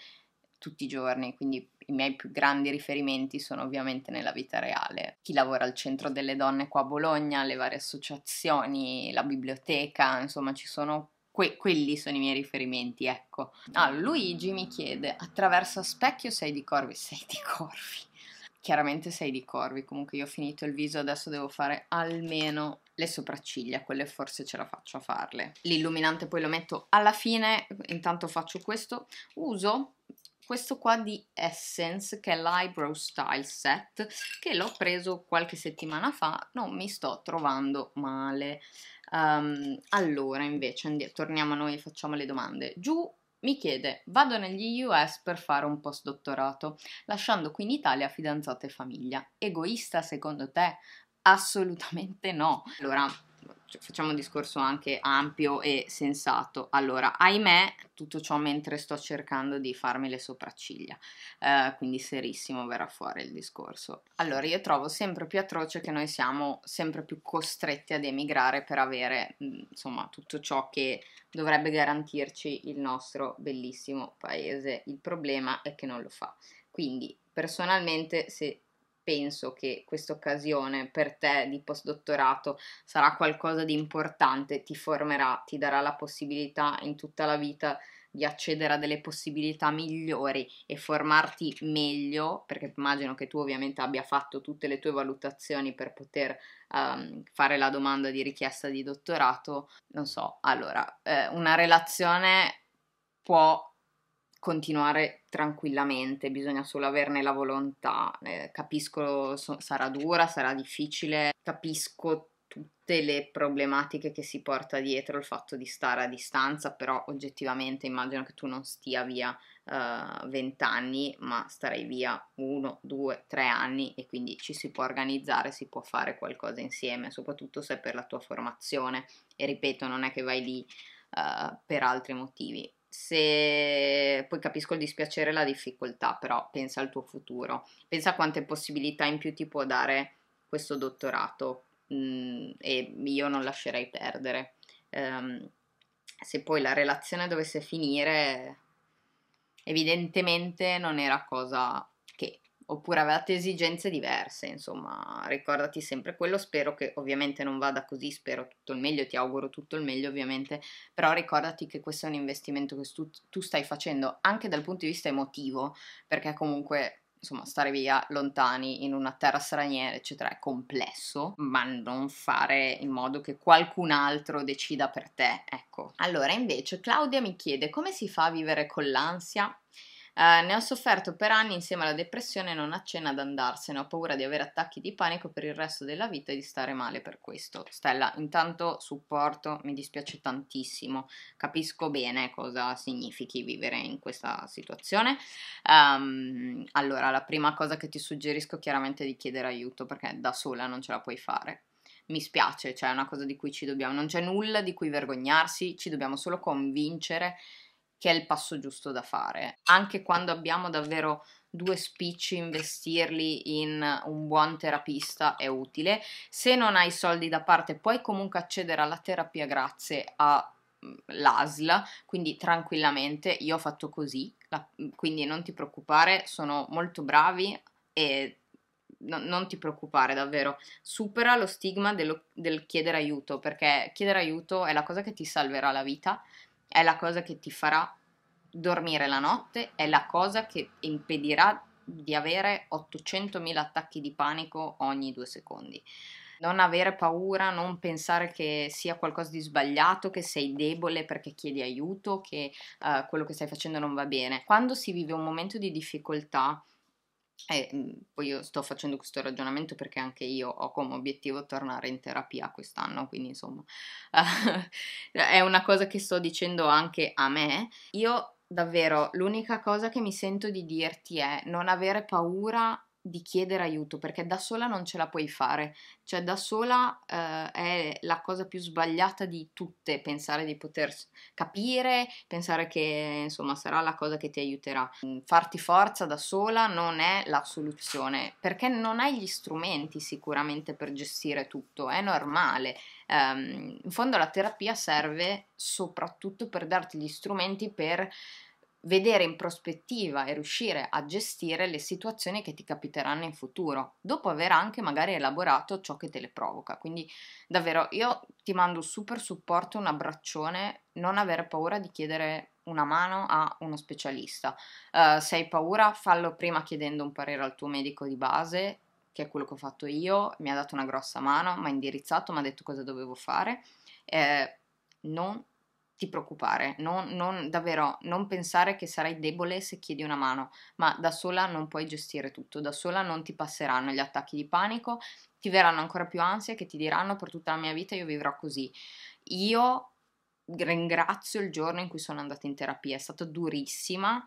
tutti i giorni, quindi i miei più grandi riferimenti sono ovviamente nella vita reale. Chi lavora al centro delle donne qua a Bologna, le varie associazioni, la biblioteca, insomma ci sono que- quelli sono i miei riferimenti, ecco. Ah, Luigi mi chiede, attraverso specchio sei di corvi? Sei di corvi chiaramente sei di Corvi, comunque io ho finito il viso, adesso devo fare almeno le sopracciglia, quelle forse ce la faccio a farle. L'illuminante poi lo metto alla fine, intanto faccio questo, uso questo qua di Essence che è l'Eyebrow Style Set che l'ho preso qualche settimana fa, non mi sto trovando male. Um, allora invece, torniamo a noi e facciamo le domande. Giù mi chiede, vado negli US per fare un postdottorato, lasciando qui in Italia fidanzata e famiglia. Egoista secondo te? Assolutamente no. Allora, cioè, facciamo un discorso anche ampio e sensato. Allora, ahimè, tutto ciò mentre sto cercando di farmi le sopracciglia, eh, quindi serissimo verrà fuori il discorso. Allora, io trovo sempre più atroce che noi siamo sempre più costretti ad emigrare per avere, mm, insomma, tutto ciò che dovrebbe garantirci il nostro bellissimo paese. Il problema è che non lo fa. Quindi, personalmente, se penso che questa occasione per te di postdottorato sarà qualcosa di importante, ti formerà, ti darà la possibilità in tutta la vita di accedere a delle possibilità migliori e formarti meglio, perché immagino che tu ovviamente abbia fatto tutte le tue valutazioni per poter um, fare la domanda di richiesta di dottorato, non so, allora, eh, una relazione può continuare tranquillamente, bisogna solo averne la volontà. Eh, capisco, so, sarà dura, sarà difficile, capisco tutte le problematiche che si porta dietro il fatto di stare a distanza, però oggettivamente immagino che tu non stia via eh, vent'anni, uh, ma starai via uno, due, tre anni e quindi ci si può organizzare, si può fare qualcosa insieme, soprattutto se è per la tua formazione e ripeto, non è che vai lì uh, per altri motivi, se poi capisco il dispiacere e la difficoltà, però pensa al tuo futuro, pensa a quante possibilità in più ti può dare questo dottorato mh, mm, e io non lascerei perdere. Um, se poi la relazione dovesse finire, evidentemente non era cosa oppure avevate esigenze diverse, insomma, ricordati sempre quello, spero che ovviamente non vada così, spero tutto il meglio, ti auguro tutto il meglio ovviamente, però ricordati che questo è un investimento che tu, tu stai facendo anche dal punto di vista emotivo, perché comunque insomma, stare via lontani in una terra straniera, eccetera, è complesso, ma non fare in modo che qualcun altro decida per te, ecco. Allora, invece, Claudia mi chiede come si fa a vivere con l'ansia? Eh, ne ho sofferto per anni insieme alla depressione e non accenna ad andarsene. Ho paura di avere attacchi di panico per il resto della vita e di stare male per questo. Stella, intanto supporto, mi dispiace tantissimo. Capisco bene cosa significhi vivere in questa situazione. Um, allora, la prima cosa che ti suggerisco chiaramente è di chiedere aiuto perché da sola non ce la puoi fare mi spiace, cioè è una cosa di cui ci dobbiamo, non c'è nulla di cui vergognarsi, ci dobbiamo solo convincere che è il passo giusto da fare. Anche quando abbiamo davvero due spicci, investirli in un buon terapista è utile. Se non hai soldi da parte, puoi comunque accedere alla terapia grazie all'ASL, mm, quindi tranquillamente io ho fatto così, la, mm, quindi non ti preoccupare, sono molto bravi e no, non ti preoccupare davvero, supera lo stigma dello, del chiedere aiuto perché chiedere aiuto è la cosa che ti salverà la vita è la cosa che ti farà dormire la notte, è la cosa che impedirà di avere 800.000 attacchi di panico ogni due secondi. Non avere paura, non pensare che sia qualcosa di sbagliato, che sei debole perché chiedi aiuto, che uh, quello che stai facendo non va bene. Quando si vive un momento di difficoltà, e eh, mm, poi io sto facendo questo ragionamento perché anche io ho come obiettivo tornare in terapia quest'anno, quindi insomma è una cosa che sto dicendo anche a me. Io davvero l'unica cosa che mi sento di dirti è non avere paura di chiedere aiuto perché da sola non ce la puoi fare, cioè da sola eh, è la cosa più sbagliata di tutte, pensare di poter capire, pensare che insomma sarà la cosa che ti aiuterà. Mm, farti forza da sola non è la soluzione perché non hai gli strumenti sicuramente per gestire tutto, è normale. Um, in fondo la terapia serve soprattutto per darti gli strumenti per vedere in prospettiva e riuscire a gestire le situazioni che ti capiteranno in futuro, dopo aver anche magari elaborato ciò che te le provoca. Quindi davvero io ti mando super supporto, un abbraccione, non avere paura di chiedere una mano a uno specialista. Uh, se hai paura, fallo prima chiedendo un parere al tuo medico di base, che è quello che ho fatto io, mi ha dato una grossa mano, mi ha indirizzato, mi ha detto cosa dovevo fare. Eh, non ti preoccupare, non, non, davvero non pensare che sarai debole se chiedi una mano, ma da sola non puoi gestire tutto, da sola non ti passeranno gli attacchi di panico, ti verranno ancora più ansie che ti diranno per tutta la mia vita io vivrò così. Io ringrazio il giorno in cui sono andata in terapia, è stata durissima,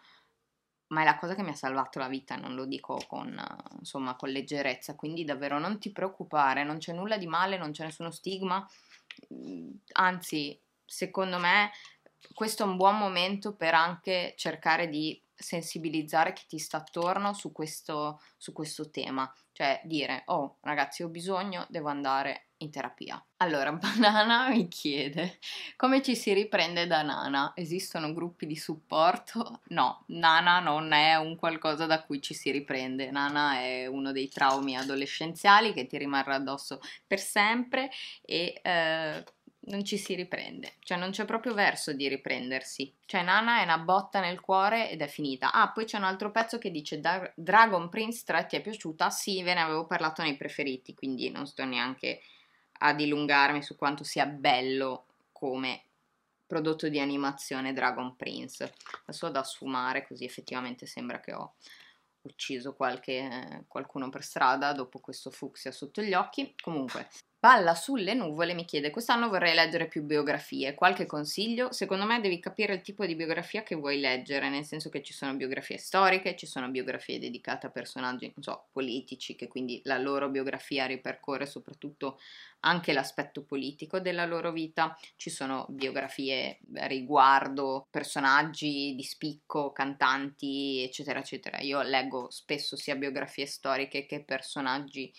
ma è la cosa che mi ha salvato la vita, non lo dico con, insomma, con leggerezza, quindi davvero non ti preoccupare, non c'è nulla di male, non c'è nessuno stigma, mhmm, anzi secondo me questo è un buon momento per anche cercare di sensibilizzare chi ti sta attorno su questo, su questo tema, cioè dire oh ragazzi ho bisogno, devo andare in terapia. Allora, Banana mi chiede come ci si riprende da Nana? Esistono gruppi di supporto? No, Nana non è un qualcosa da cui ci si riprende. Nana è uno dei traumi adolescenziali che ti rimarrà addosso per sempre e eh, non ci si riprende, cioè non c'è proprio verso di riprendersi. Cioè Nana è una botta nel cuore ed è finita. Ah, poi c'è un altro pezzo che dice Dra- Dragon Prince 3 ti è piaciuta? Sì, ve ne avevo parlato nei preferiti, quindi non sto neanche a dilungarmi su quanto sia bello come prodotto di animazione Dragon Prince. Adesso da sfumare così effettivamente sembra che ho ucciso qualche, eh, qualcuno per strada dopo questo fucsia sotto gli occhi. Comunque, Palla sulle nuvole mi chiede: Quest'anno vorrei leggere più biografie. Qualche consiglio? Secondo me devi capire il tipo di biografia che vuoi leggere, nel senso che ci sono biografie storiche, ci sono biografie dedicate a personaggi, so, politici, che quindi la loro biografia ripercorre soprattutto anche l'aspetto politico della loro vita. Ci sono biografie riguardo personaggi di spicco, cantanti, eccetera, eccetera. Io leggo spesso sia biografie storiche che personaggi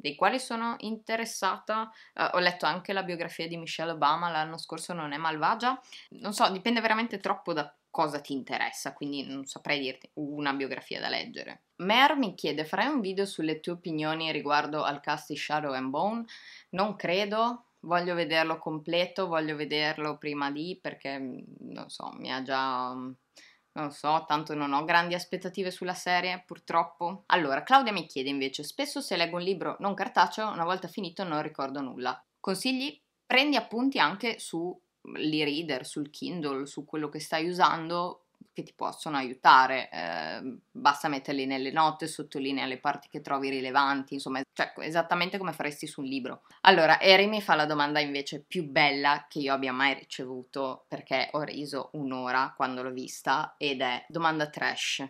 dei quali sono interessata. Uh, ho letto anche la biografia di Michelle Obama l'anno scorso, non è malvagia. Non so, dipende veramente troppo da cosa ti interessa, quindi non saprei dirti una biografia da leggere. Mer mi chiede: farai un video sulle tue opinioni riguardo al cast di Shadow and Bone? Non credo. Voglio vederlo completo, voglio vederlo prima di perché mm, non so, mi ha già mm, non so, tanto non ho grandi aspettative sulla serie, purtroppo. Allora, Claudia mi chiede invece, spesso se leggo un libro non cartaceo, una volta finito non ricordo nulla. Consigli? Prendi appunti anche sull'e-reader, mm, sul Kindle, su quello che stai usando, che ti possono aiutare, eh, basta metterli nelle note, sottolinea le parti che trovi rilevanti, insomma, cioè, esattamente come faresti su un libro. Allora, Eri mi fa la domanda invece più bella che io abbia mai ricevuto perché ho riso un'ora quando l'ho vista ed è domanda trash.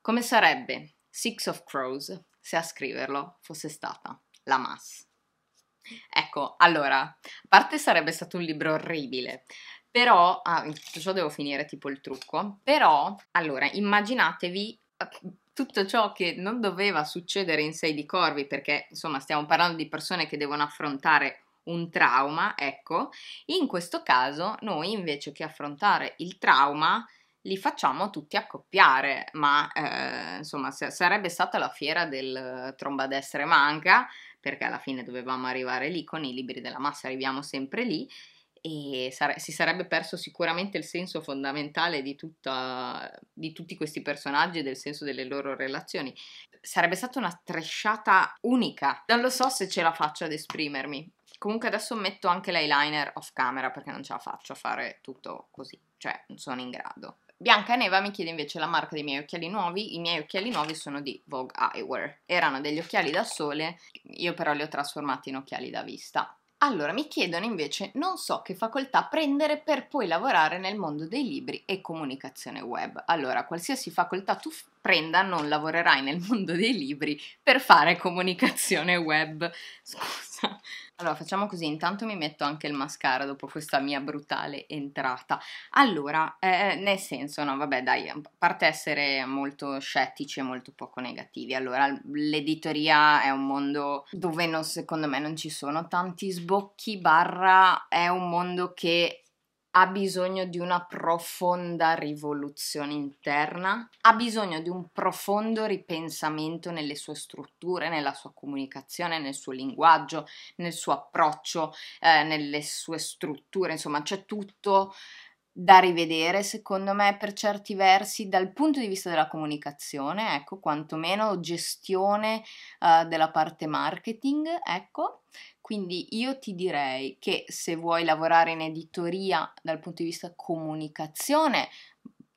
Come sarebbe Six of Crows se a scriverlo fosse stata la Mass? Ecco, allora, a parte sarebbe stato un libro orribile, però, ah, ciò devo finire tipo il trucco. Però, allora, immaginatevi eh, tutto ciò che non doveva succedere in sei di corvi, perché insomma stiamo parlando di persone che devono affrontare un trauma, ecco, in questo caso noi invece che affrontare il trauma li facciamo tutti accoppiare, ma eh, insomma sarebbe stata la fiera del eh, tromba trombadestre manca, perché alla fine dovevamo arrivare lì con i libri della massa, arriviamo sempre lì e sare- si sarebbe perso sicuramente il senso fondamentale di, tutta, di tutti questi personaggi e del senso delle loro relazioni. Sarebbe stata una tresciata unica. Non lo so se ce la faccio ad esprimermi. Comunque adesso metto anche l'eyeliner off camera perché non ce la faccio a fare tutto così, cioè non sono in grado. Bianca Neva mi chiede invece la marca dei miei occhiali nuovi. I miei occhiali nuovi sono di Vogue Eyewear. Erano degli occhiali da sole, io però li ho trasformati in occhiali da vista allora, mi chiedono invece, non so che facoltà prendere per poi lavorare nel mondo dei libri e comunicazione web. Allora, qualsiasi facoltà tu f- prenda, non lavorerai nel mondo dei libri per fare comunicazione web. Scusa. Allora, facciamo così, intanto mi metto anche il mascara dopo questa mia brutale entrata. Allora, eh, nel senso, no, vabbè, dai, a parte essere molto scettici e molto poco negativi, allora, l'editoria è un mondo dove non, secondo me non ci sono tanti sbocchi, barra è un mondo che ha bisogno di una profonda rivoluzione interna, ha bisogno di un profondo ripensamento nelle sue strutture, nella sua comunicazione, nel suo linguaggio, nel suo approccio, eh, nelle sue strutture, insomma c'è tutto da rivedere secondo me per certi versi dal punto di vista della comunicazione, ecco, quantomeno gestione eh, della parte marketing, ecco, quindi io ti direi che se vuoi lavorare in editoria dal punto di vista comunicazione,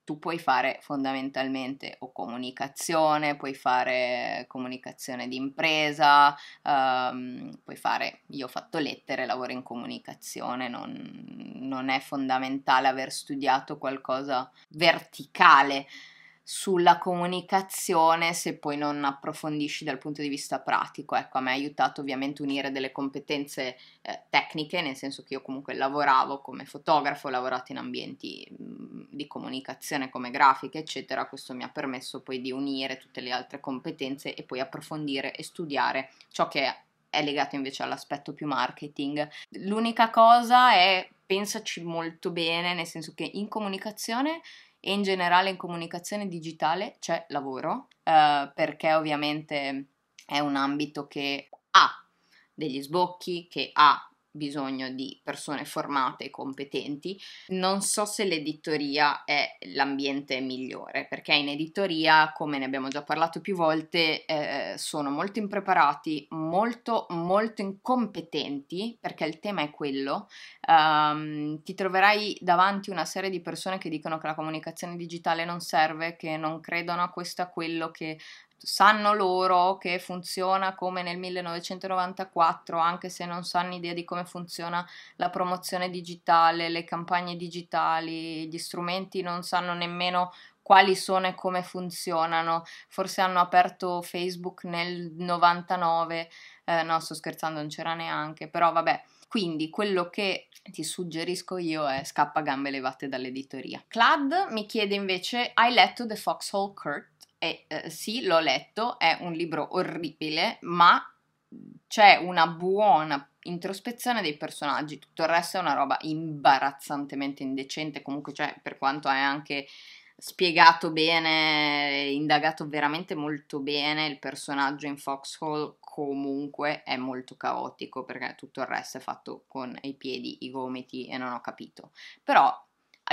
tu puoi fare fondamentalmente o comunicazione, puoi fare comunicazione d'impresa, ehm, puoi fare, io ho fatto lettere, lavoro in comunicazione, non, non è fondamentale aver studiato qualcosa verticale, sulla comunicazione se poi non approfondisci dal punto di vista pratico. Ecco, a me ha aiutato ovviamente unire delle competenze eh, tecniche, nel senso che io comunque lavoravo come fotografo, ho lavorato in ambienti mh, mm, di comunicazione come grafica, eccetera. Questo mi ha permesso poi di unire tutte le altre competenze e poi approfondire e studiare ciò che è legato invece all'aspetto più marketing. L'unica cosa è pensaci molto bene, nel senso che in comunicazione e in generale in comunicazione digitale c'è lavoro, eh, perché ovviamente è un ambito che ha degli sbocchi, che ha bisogno di persone formate e competenti. Non so se l'editoria è l'ambiente migliore, perché in editoria, come ne abbiamo già parlato più volte, eh, sono molto impreparati, molto, molto incompetenti, perché il tema è quello. Um, ti troverai davanti una serie di persone che dicono che la comunicazione digitale non serve, che non credono a questo, a quello, che sanno loro che funziona come nel 1994, anche se non sanno idea di come funziona la promozione digitale, le campagne digitali, gli strumenti non sanno nemmeno quali sono e come funzionano. Forse hanno aperto Facebook nel 99, eh, no sto scherzando, non c'era neanche, però vabbè. Quindi quello che ti suggerisco io è scappa gambe levate dall'editoria. Clad mi chiede invece, hai letto The Foxhole Kurt? E eh, sì, l'ho letto, è un libro orribile, ma c'è una buona introspezione dei personaggi, tutto il resto è una roba imbarazzantemente indecente, comunque cioè, per quanto è anche spiegato bene, indagato veramente molto bene, il personaggio in Foxhole comunque è molto caotico perché tutto il resto è fatto con i piedi, i gomiti e non ho capito. Però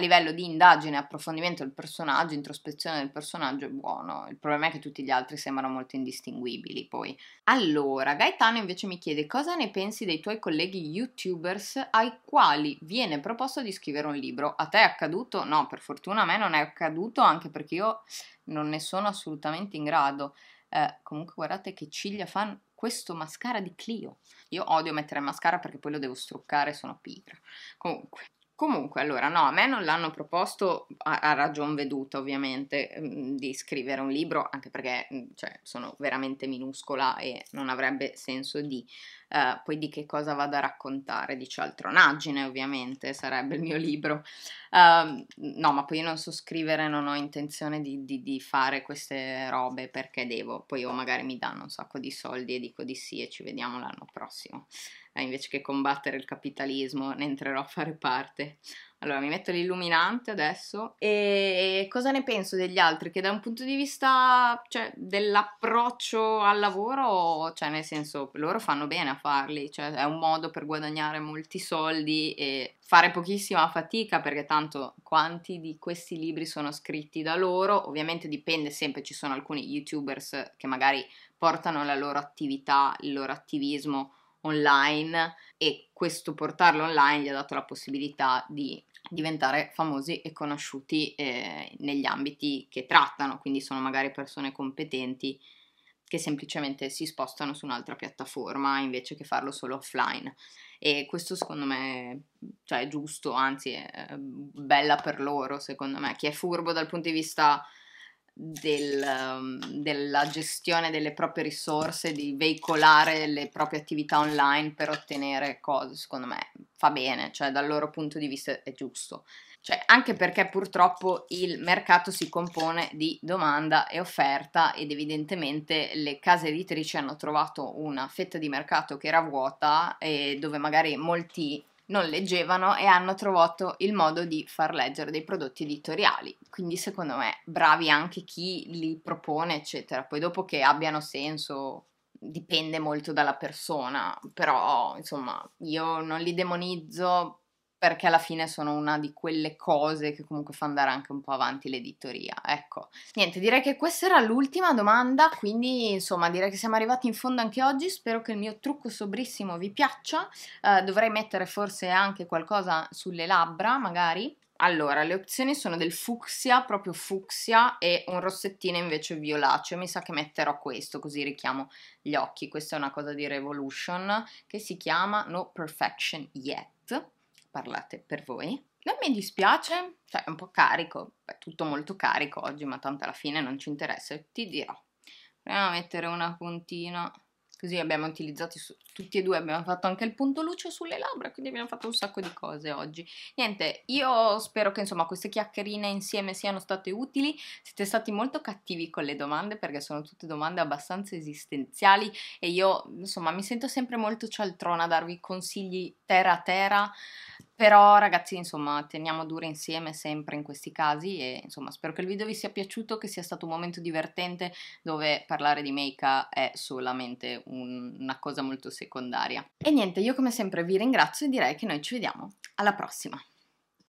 livello di indagine, approfondimento del personaggio, introspezione del personaggio è buono. Il problema è che tutti gli altri sembrano molto indistinguibili poi. Allora, Gaetano invece mi chiede cosa ne pensi dei tuoi colleghi youtubers ai quali viene proposto di scrivere un libro. A te è accaduto? No, per fortuna a me non è accaduto anche perché io non ne sono assolutamente in grado. Eh, comunque guardate che ciglia fan questo mascara di Clio. Io odio mettere mascara perché poi lo devo struccare, sono pigra. Comunque, Comunque, allora, no, a me non l'hanno proposto a, a ragion veduta, ovviamente, mm, di scrivere un libro, anche perché mm, cioè, sono veramente minuscola e non avrebbe senso di. Uh, poi di che cosa vado a raccontare? Di cialtronaggine, ovviamente, sarebbe il mio libro. Uh, no, ma poi io non so scrivere, non ho intenzione di, di, di fare queste robe perché devo. Poi o oh, magari mi danno un sacco di soldi e dico di sì e ci vediamo l'anno prossimo. Eh, invece che combattere il capitalismo ne entrerò a fare parte. Allora mi metto l'illuminante adesso e cosa ne penso degli altri? Che da un punto di vista cioè, dell'approccio al lavoro, cioè nel senso loro fanno bene a farli, cioè è un modo per guadagnare molti soldi e fare pochissima fatica perché tanto quanti di questi libri sono scritti da loro, ovviamente dipende sempre, ci sono alcuni youtubers che magari portano la loro attività, il loro attivismo online e questo portarlo online gli ha dato la possibilità di diventare famosi e conosciuti eh, negli ambiti che trattano, quindi sono magari persone competenti che semplicemente si spostano su un'altra piattaforma invece che farlo solo offline. E questo secondo me cioè, è giusto, anzi è eh, bella per loro, secondo me. Chi è furbo dal punto di vista del, ehm, della gestione delle proprie risorse, di veicolare le proprie attività online per ottenere cose, secondo me fa bene, cioè dal loro punto di vista è giusto. Cioè, anche perché purtroppo il mercato si compone di domanda e offerta ed evidentemente le case editrici hanno trovato una fetta di mercato che era vuota e dove magari molti non leggevano e hanno trovato il modo di far leggere dei prodotti editoriali. Quindi secondo me bravi anche chi li propone, eccetera. Poi dopo che abbiano senso dipende molto dalla persona, però insomma io non li demonizzo perché alla fine sono una di quelle cose che comunque fa andare anche un po' avanti l'editoria. Ecco, niente, direi che questa era l'ultima domanda, quindi insomma direi che siamo arrivati in fondo anche oggi, spero che il mio trucco sobrissimo vi piaccia, eh, dovrei mettere forse anche qualcosa sulle labbra magari. Allora, le opzioni sono del fucsia, proprio fucsia, e un rossettino invece violaceo. Mi sa che metterò questo, così richiamo gli occhi. Questa è una cosa di Revolution che si chiama No Perfection Yet parlate per voi. Non mi dispiace, cioè è un po' carico, è tutto molto carico oggi, ma tanto alla fine non ci interessa, ti dirò. Proviamo a mettere una puntina, così abbiamo utilizzato su, tutti e due, abbiamo fatto anche il punto luce sulle labbra, quindi abbiamo fatto un sacco di cose oggi. Niente, io spero che insomma queste chiacchierine insieme siano state utili, siete stati molto cattivi con le domande perché sono tutte domande abbastanza esistenziali e io insomma mi sento sempre molto cialtrona a darvi consigli terra a terra, però ragazzi, insomma, teniamo duro insieme sempre in questi casi e insomma, spero che il video vi sia piaciuto, che sia stato un momento divertente dove parlare di make-up è solamente un, una cosa molto secondaria. E niente, io come sempre vi ringrazio e direi che noi ci vediamo alla prossima.